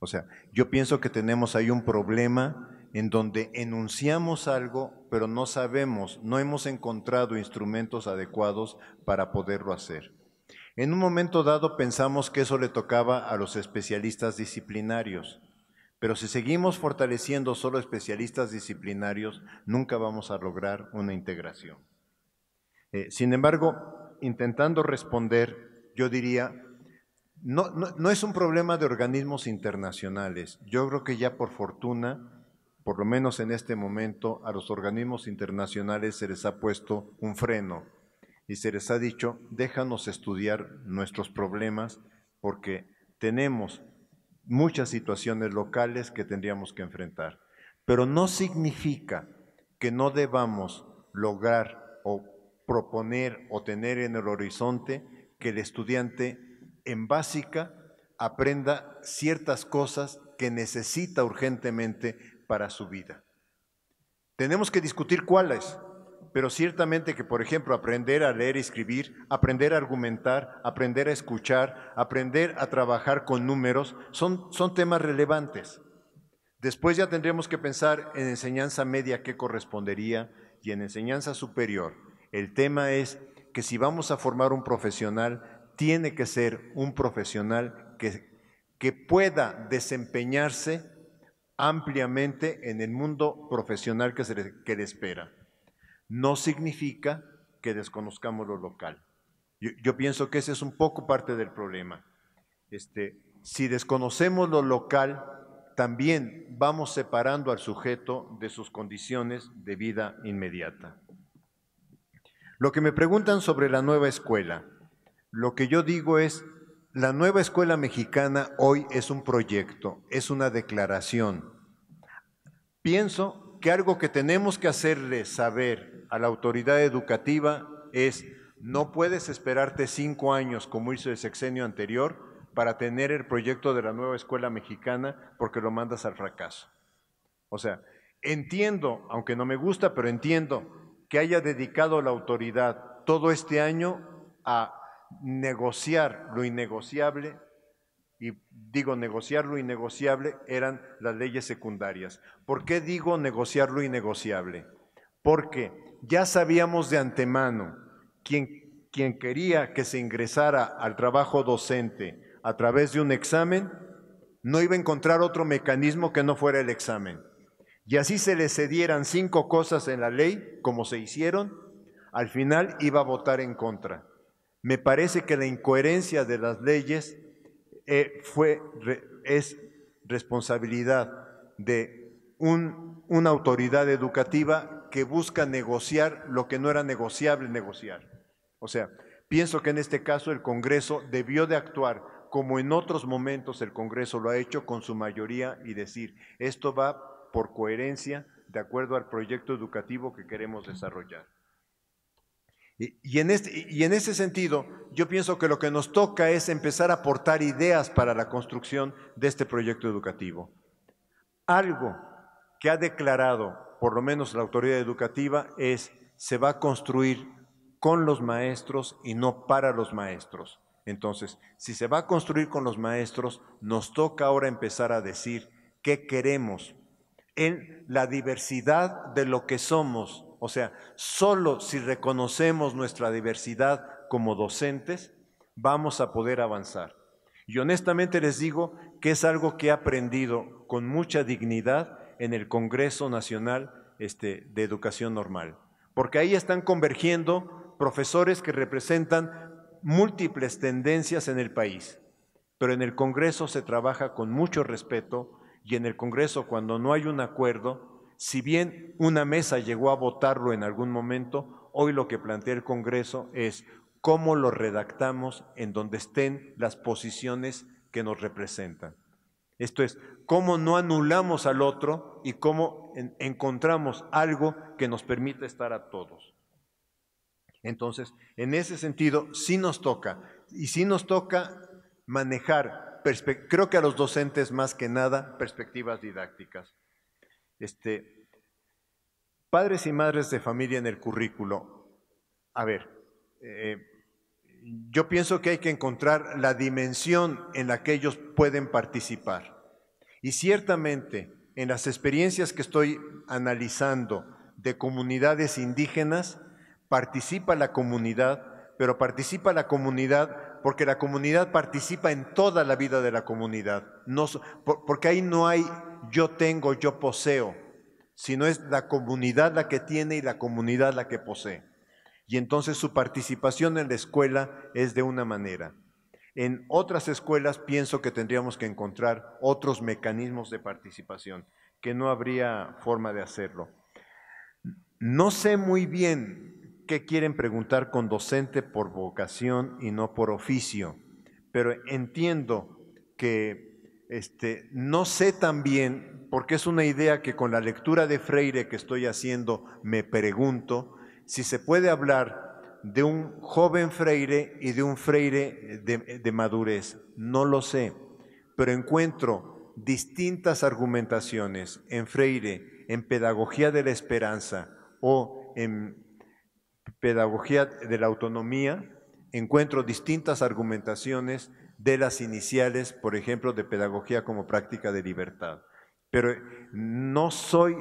O sea, yo pienso que tenemos ahí un problema en donde enunciamos algo, pero no sabemos, no hemos encontrado instrumentos adecuados para poderlo hacer. En un momento dado pensamos que eso le tocaba a los especialistas disciplinarios, pero si seguimos fortaleciendo solo especialistas disciplinarios, nunca vamos a lograr una integración. Eh, sin embargo, intentando responder, yo diría, no, no es un problema de organismos internacionales. Yo creo que ya por fortuna, por lo menos en este momento, a los organismos internacionales se les ha puesto un freno y se les ha dicho, déjanos estudiar nuestros problemas porque tenemos muchas situaciones locales que tendríamos que enfrentar. Pero no significa que no debamos lograr o proponer o tener en el horizonte que el estudiante en básica aprenda ciertas cosas que necesita urgentemente para su vida. Tenemos que discutir cuáles, pero ciertamente que, por ejemplo, aprender a leer y escribir, aprender a argumentar, aprender a escuchar, aprender a trabajar con números, son, temas relevantes. Después ya tendremos que pensar en enseñanza media qué correspondería y en enseñanza superior. El tema es que si vamos a formar un profesional, tiene que ser un profesional que, pueda desempeñarse ampliamente en el mundo profesional que, que le espera no significa que desconozcamos lo local. Yo, pienso que ese es un poco parte del problema. Este, si desconocemos lo local, también vamos separando al sujeto de sus condiciones de vida inmediata. Lo que me preguntan sobre la nueva escuela, lo que yo digo es, la nueva escuela mexicana hoy es un proyecto, es una declaración. Pienso que algo que tenemos que hacerle saber a la autoridad educativa es, no puedes esperarte cinco años como hizo el sexenio anterior para tener el proyecto de la nueva escuela mexicana porque lo mandas al fracaso. O sea, entiendo, aunque no me gusta, pero entiendo que haya dedicado la autoridad todo este año a negociar lo innegociable, y digo negociar lo innegociable eran las leyes secundarias. ¿Por qué digo negociar lo innegociable? Porque ya sabíamos de antemano quien, quien quería que se ingresara al trabajo docente a través de un examen, no iba a encontrar otro mecanismo que no fuera el examen. Y así se le cedieran cinco cosas en la ley, como se hicieron, al final iba a votar en contra. Me parece que la incoherencia de las leyes eh, fue, es responsabilidad de un, una autoridad educativa que busca negociar lo que no era negociable negociar. O sea, pienso que en este caso el Congreso debió de actuar como en otros momentos el Congreso lo ha hecho con su mayoría y decir, esto va por coherencia de acuerdo al proyecto educativo que queremos desarrollar. Y, en este, y, en ese sentido, yo pienso que lo que nos toca es empezar a aportar ideas para la construcción de este proyecto educativo. Algo que ha declarado por lo menos la autoridad educativa, es se va a construir con los maestros y no para los maestros. Entonces, si se va a construir con los maestros, nos toca ahora empezar a decir qué queremos en la diversidad de lo que somos. O sea, solo si reconocemos nuestra diversidad como docentes, vamos a poder avanzar. Y honestamente les digo que es algo que he aprendido con mucha dignidad en el Congreso Nacional este, de Educación Normal, porque ahí están convergiendo profesores que representan múltiples tendencias en el país, pero en el Congreso se trabaja con mucho respeto y en el Congreso cuando no hay un acuerdo, si bien una mesa llegó a votarlo en algún momento, hoy lo que plantea el Congreso es cómo lo redactamos en donde estén las posiciones que nos representan. Esto es, cómo no anulamos al otro y cómo encontramos algo que nos permita estar a todos. Entonces, en ese sentido, sí nos toca, y sí nos toca manejar, creo que a los docentes más que nada, perspectivas didácticas. Este, padres y madres de familia en el currículo. A ver, eh, yo pienso que hay que encontrar la dimensión en la que ellos pueden participar. Y ciertamente, en las experiencias que estoy analizando de comunidades indígenas, participa la comunidad, pero participa la comunidad porque la comunidad participa en toda la vida de la comunidad, no, porque ahí no hay yo tengo, yo poseo, sino es la comunidad la que tiene y la comunidad la que posee. Y entonces su participación en la escuela es de una manera. En otras escuelas pienso que tendríamos que encontrar otros mecanismos de participación, que no habría forma de hacerlo. No sé muy bien qué quieren preguntar con docente por vocación y no por oficio, pero entiendo que este, no sé también, porque es una idea que con la lectura de Freire que estoy haciendo me pregunto, si se puede hablar de un joven freire y de un freire de, madurez. No lo sé, pero encuentro distintas argumentaciones en Freire, en Pedagogía de la Esperanza o en Pedagogía de la Autonomía, encuentro distintas argumentaciones de las iniciales, por ejemplo, de Pedagogía como Práctica de Libertad. Pero no soy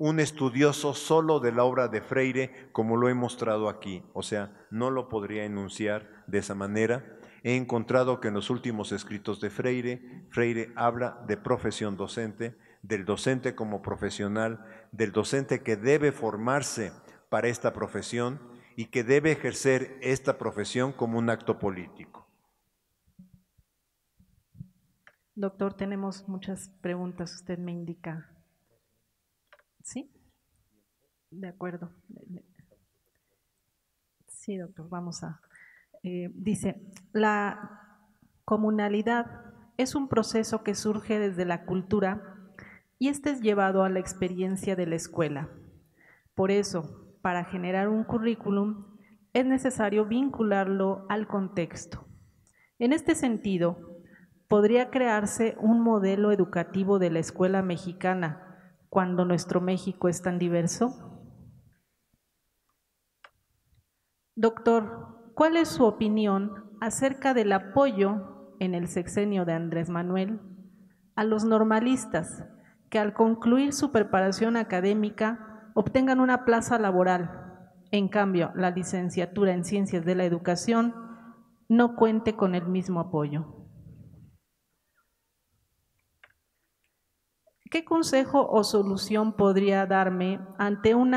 un estudioso solo de la obra de Freire, como lo he mostrado aquí. O sea, no lo podría enunciar de esa manera. He encontrado que en los últimos escritos de Freire, Freire habla de profesión docente, del docente como profesional, del docente que debe formarse para esta profesión y que debe ejercer esta profesión como un acto político. Doctor, tenemos muchas preguntas, usted me indica. ¿Sí? De acuerdo. Sí, doctor, vamos a. Eh, dice, la comunalidad es un proceso que surge desde la cultura y este es llevado a la experiencia de la escuela. Por eso, para generar un currículum, es necesario vincularlo al contexto. En este sentido, podría crearse un modelo educativo de la escuela mexicana cuando nuestro México es tan diverso? Doctor, ¿cuál es su opinión acerca del apoyo en el sexenio de Andrés Manuel a los normalistas que al concluir su preparación académica obtengan una plaza laboral? En cambio, la licenciatura en Ciencias de la Educación no cuente con el mismo apoyo. ¿Qué consejo o solución podría darme ante un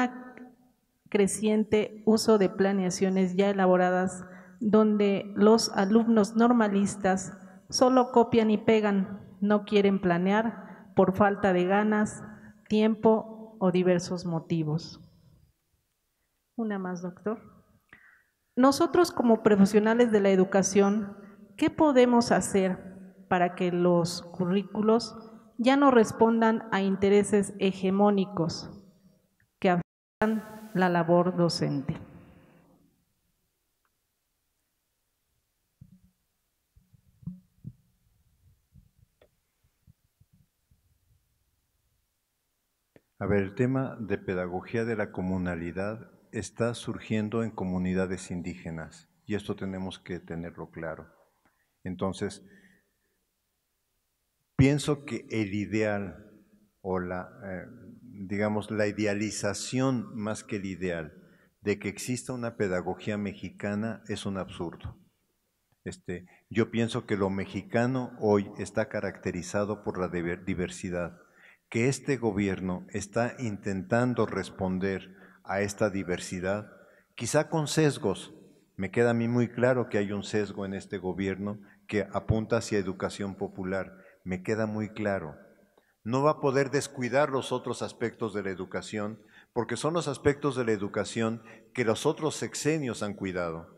creciente uso de planeaciones ya elaboradas donde los alumnos normalistas solo copian y pegan, no quieren planear por falta de ganas, tiempo o diversos motivos? Una más, doctor. Nosotros como profesionales de la educación, ¿qué podemos hacer para que los currículos ya no respondan a intereses hegemónicos que afectan la labor docente. A ver, el tema de pedagogía de la comunalidad está surgiendo en comunidades indígenas y esto tenemos que tenerlo claro. Entonces, Pienso que el ideal o la, eh, digamos, la idealización más que el ideal de que exista una pedagogía mexicana es un absurdo. Este, yo pienso que lo mexicano hoy está caracterizado por la diversidad, que este gobierno está intentando responder a esta diversidad, quizá con sesgos. Me queda a mí muy claro que hay un sesgo en este gobierno que apunta hacia educación popular, me queda muy claro. No va a poder descuidar los otros aspectos de la educación, porque son los aspectos de la educación que los otros sexenios han cuidado,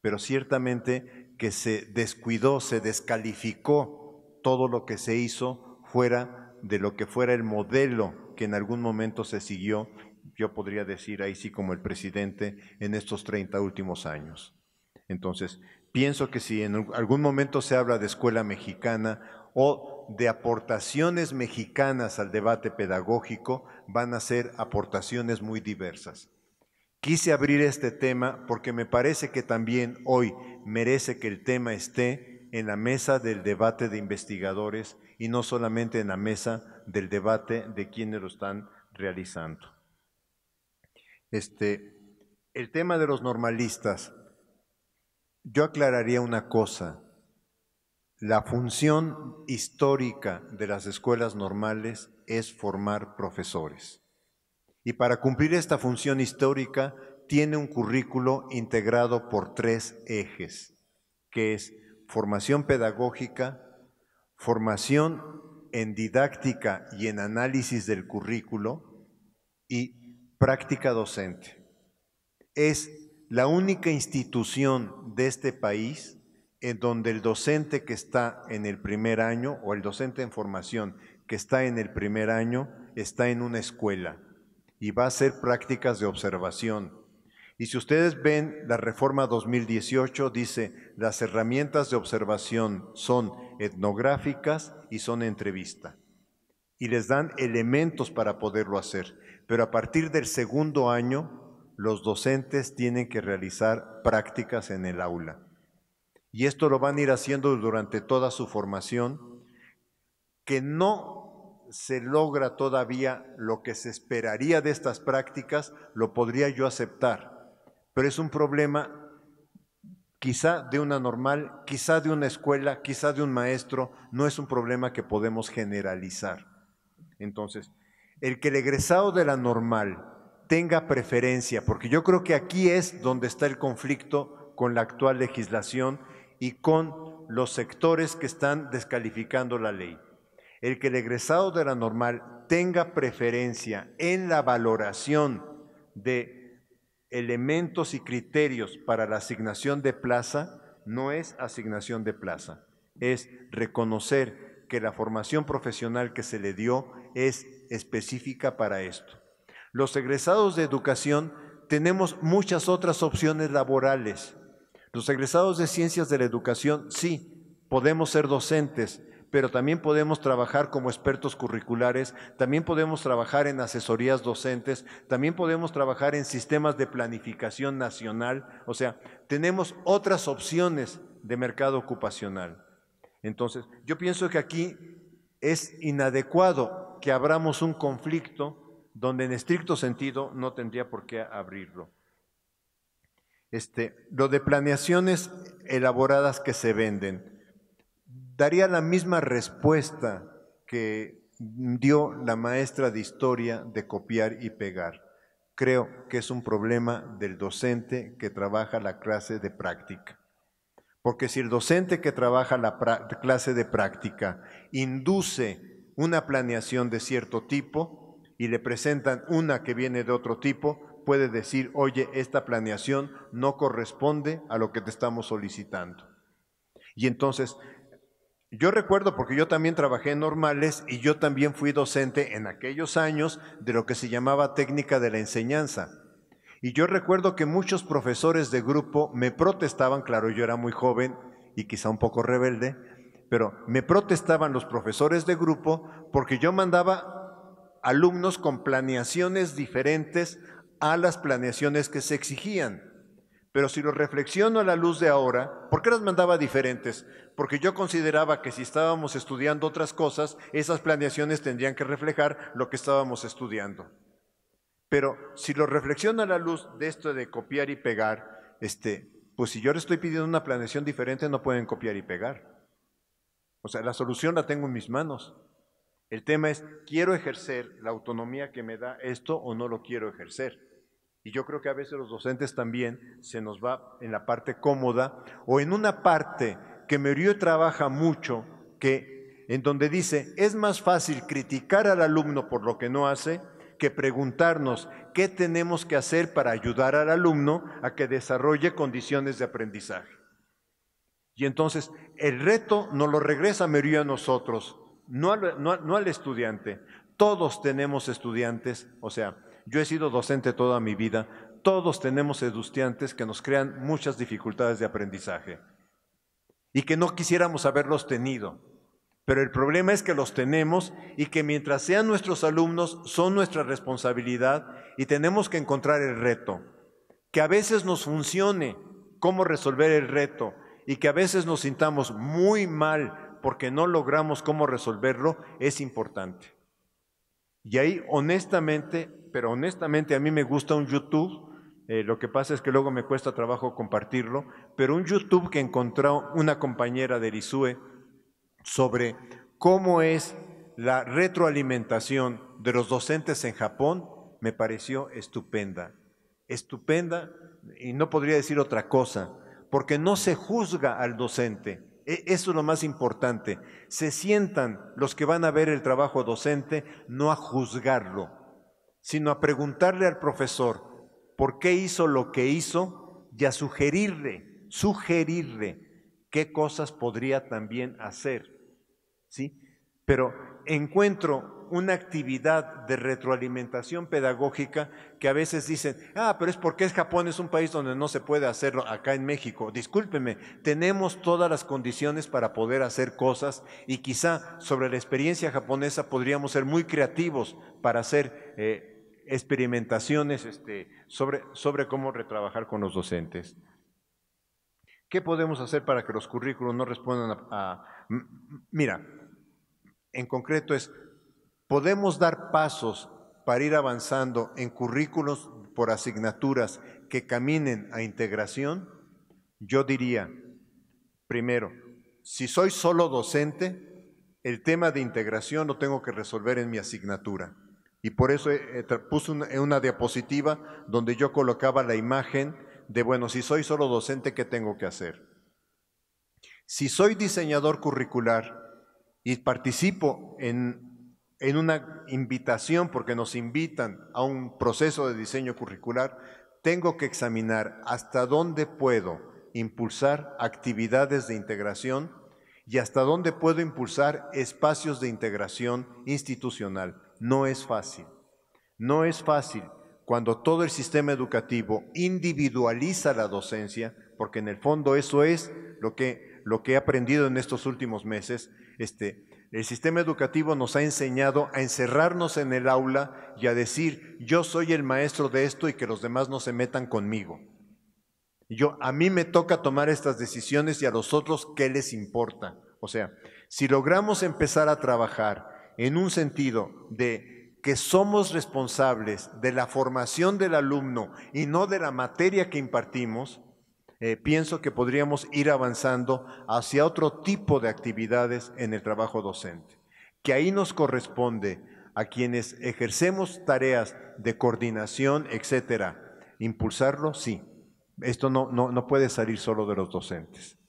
pero ciertamente que se descuidó, se descalificó todo lo que se hizo fuera de lo que fuera el modelo que en algún momento se siguió, yo podría decir ahí sí como el presidente, en estos 30 últimos años. Entonces, pienso que si en algún momento se habla de escuela mexicana o de aportaciones mexicanas al debate pedagógico van a ser aportaciones muy diversas. Quise abrir este tema porque me parece que también hoy merece que el tema esté en la mesa del debate de investigadores y no solamente en la mesa del debate de quienes lo están realizando. Este, el tema de los normalistas, yo aclararía una cosa. La función histórica de las escuelas normales es formar profesores. Y para cumplir esta función histórica tiene un currículo integrado por tres ejes, que es formación pedagógica, formación en didáctica y en análisis del currículo y práctica docente. Es la única institución de este país en donde el docente que está en el primer año o el docente en formación que está en el primer año está en una escuela y va a hacer prácticas de observación. Y si ustedes ven la reforma 2018, dice, las herramientas de observación son etnográficas y son entrevista. Y les dan elementos para poderlo hacer. Pero a partir del segundo año, los docentes tienen que realizar prácticas en el aula y esto lo van a ir haciendo durante toda su formación, que no se logra todavía lo que se esperaría de estas prácticas, lo podría yo aceptar, pero es un problema quizá de una normal, quizá de una escuela, quizá de un maestro, no es un problema que podemos generalizar. Entonces, el que el egresado de la normal tenga preferencia, porque yo creo que aquí es donde está el conflicto con la actual legislación y con los sectores que están descalificando la ley. El que el egresado de la normal tenga preferencia en la valoración de elementos y criterios para la asignación de plaza no es asignación de plaza, es reconocer que la formación profesional que se le dio es específica para esto. Los egresados de educación tenemos muchas otras opciones laborales los egresados de ciencias de la educación, sí, podemos ser docentes, pero también podemos trabajar como expertos curriculares, también podemos trabajar en asesorías docentes, también podemos trabajar en sistemas de planificación nacional, o sea, tenemos otras opciones de mercado ocupacional. Entonces, yo pienso que aquí es inadecuado que abramos un conflicto donde en estricto sentido no tendría por qué abrirlo. Este, lo de planeaciones elaboradas que se venden, daría la misma respuesta que dio la maestra de historia de copiar y pegar. Creo que es un problema del docente que trabaja la clase de práctica. Porque si el docente que trabaja la clase de práctica induce una planeación de cierto tipo y le presentan una que viene de otro tipo, puede decir, oye, esta planeación no corresponde a lo que te estamos solicitando. Y entonces, yo recuerdo, porque yo también trabajé en normales y yo también fui docente en aquellos años de lo que se llamaba técnica de la enseñanza. Y yo recuerdo que muchos profesores de grupo me protestaban, claro, yo era muy joven y quizá un poco rebelde, pero me protestaban los profesores de grupo porque yo mandaba alumnos con planeaciones diferentes a las planeaciones que se exigían. Pero si lo reflexiono a la luz de ahora, ¿por qué las mandaba diferentes? Porque yo consideraba que si estábamos estudiando otras cosas, esas planeaciones tendrían que reflejar lo que estábamos estudiando. Pero si lo reflexiono a la luz de esto de copiar y pegar, este, pues si yo le estoy pidiendo una planeación diferente, no pueden copiar y pegar. O sea, la solución la tengo en mis manos. El tema es, ¿quiero ejercer la autonomía que me da esto o no lo quiero ejercer? Y yo creo que a veces los docentes también se nos va en la parte cómoda o en una parte que Merío trabaja mucho, que en donde dice, es más fácil criticar al alumno por lo que no hace que preguntarnos qué tenemos que hacer para ayudar al alumno a que desarrolle condiciones de aprendizaje. Y entonces el reto nos lo regresa Merío a nosotros, no al, estudiante. Todos tenemos estudiantes, o sea, yo he sido docente toda mi vida, todos tenemos estudiantes que nos crean muchas dificultades de aprendizaje y que no quisiéramos haberlos tenido. Pero el problema es que los tenemos y que mientras sean nuestros alumnos son nuestra responsabilidad y tenemos que encontrar el reto. Que a veces nos funcione cómo resolver el reto y que a veces nos sintamos muy mal porque no logramos cómo resolverlo es importante. Y ahí, honestamente, pero honestamente a mí me gusta un YouTube, eh, lo que pasa es que luego me cuesta trabajo compartirlo, pero un YouTube que encontró una compañera de Risue sobre cómo es la retroalimentación de los docentes en Japón, me pareció estupenda. Estupenda, y no podría decir otra cosa, porque no se juzga al docente, e, eso es lo más importante. Se sientan los que van a ver el trabajo docente no a juzgarlo, sino a preguntarle al profesor por qué hizo lo que hizo y a sugerirle, sugerirle qué cosas podría también hacer. ¿Sí? Pero encuentro una actividad de retroalimentación pedagógica que a veces dicen, ah, pero es porque es Japón, es un país donde no se puede hacerlo acá en México. Discúlpeme, tenemos todas las condiciones para poder hacer cosas y quizá sobre la experiencia japonesa podríamos ser muy creativos para hacer eh, experimentaciones este, sobre, cómo retrabajar con los docentes. ¿Qué podemos hacer para que los currículos no respondan a mira, en concreto es, podemos dar pasos para ir avanzando en currículos por asignaturas que caminen a integración. Yo diría, primero, si soy solo docente, el tema de integración lo tengo que resolver en mi asignatura. Y por eso eh, eh, puse una, una, diapositiva donde yo colocaba la imagen de, bueno, si soy solo docente, ¿qué tengo que hacer? Si soy diseñador curricular y participo en, en una invitación, porque nos invitan a un proceso de diseño curricular, tengo que examinar hasta dónde puedo impulsar actividades de integración y hasta dónde puedo impulsar espacios de integración institucional. No es fácil. No es fácil cuando todo el sistema educativo individualiza la docencia, porque en el fondo eso es lo que, lo que he aprendido en estos últimos meses, este, el sistema educativo nos ha enseñado a encerrarnos en el aula y a decir, yo soy el maestro de esto y que los demás no se metan conmigo. Yo, a mí me toca tomar estas decisiones y a los otros, ¿qué les importa? O sea, si logramos empezar a trabajar en un sentido de que somos responsables de la formación del alumno y no de la materia que impartimos, eh, pienso que podríamos ir avanzando hacia otro tipo de actividades en el trabajo docente, que ahí nos corresponde a quienes ejercemos tareas de coordinación, etcétera, impulsarlo, sí. Esto no, no puede salir solo de los docentes.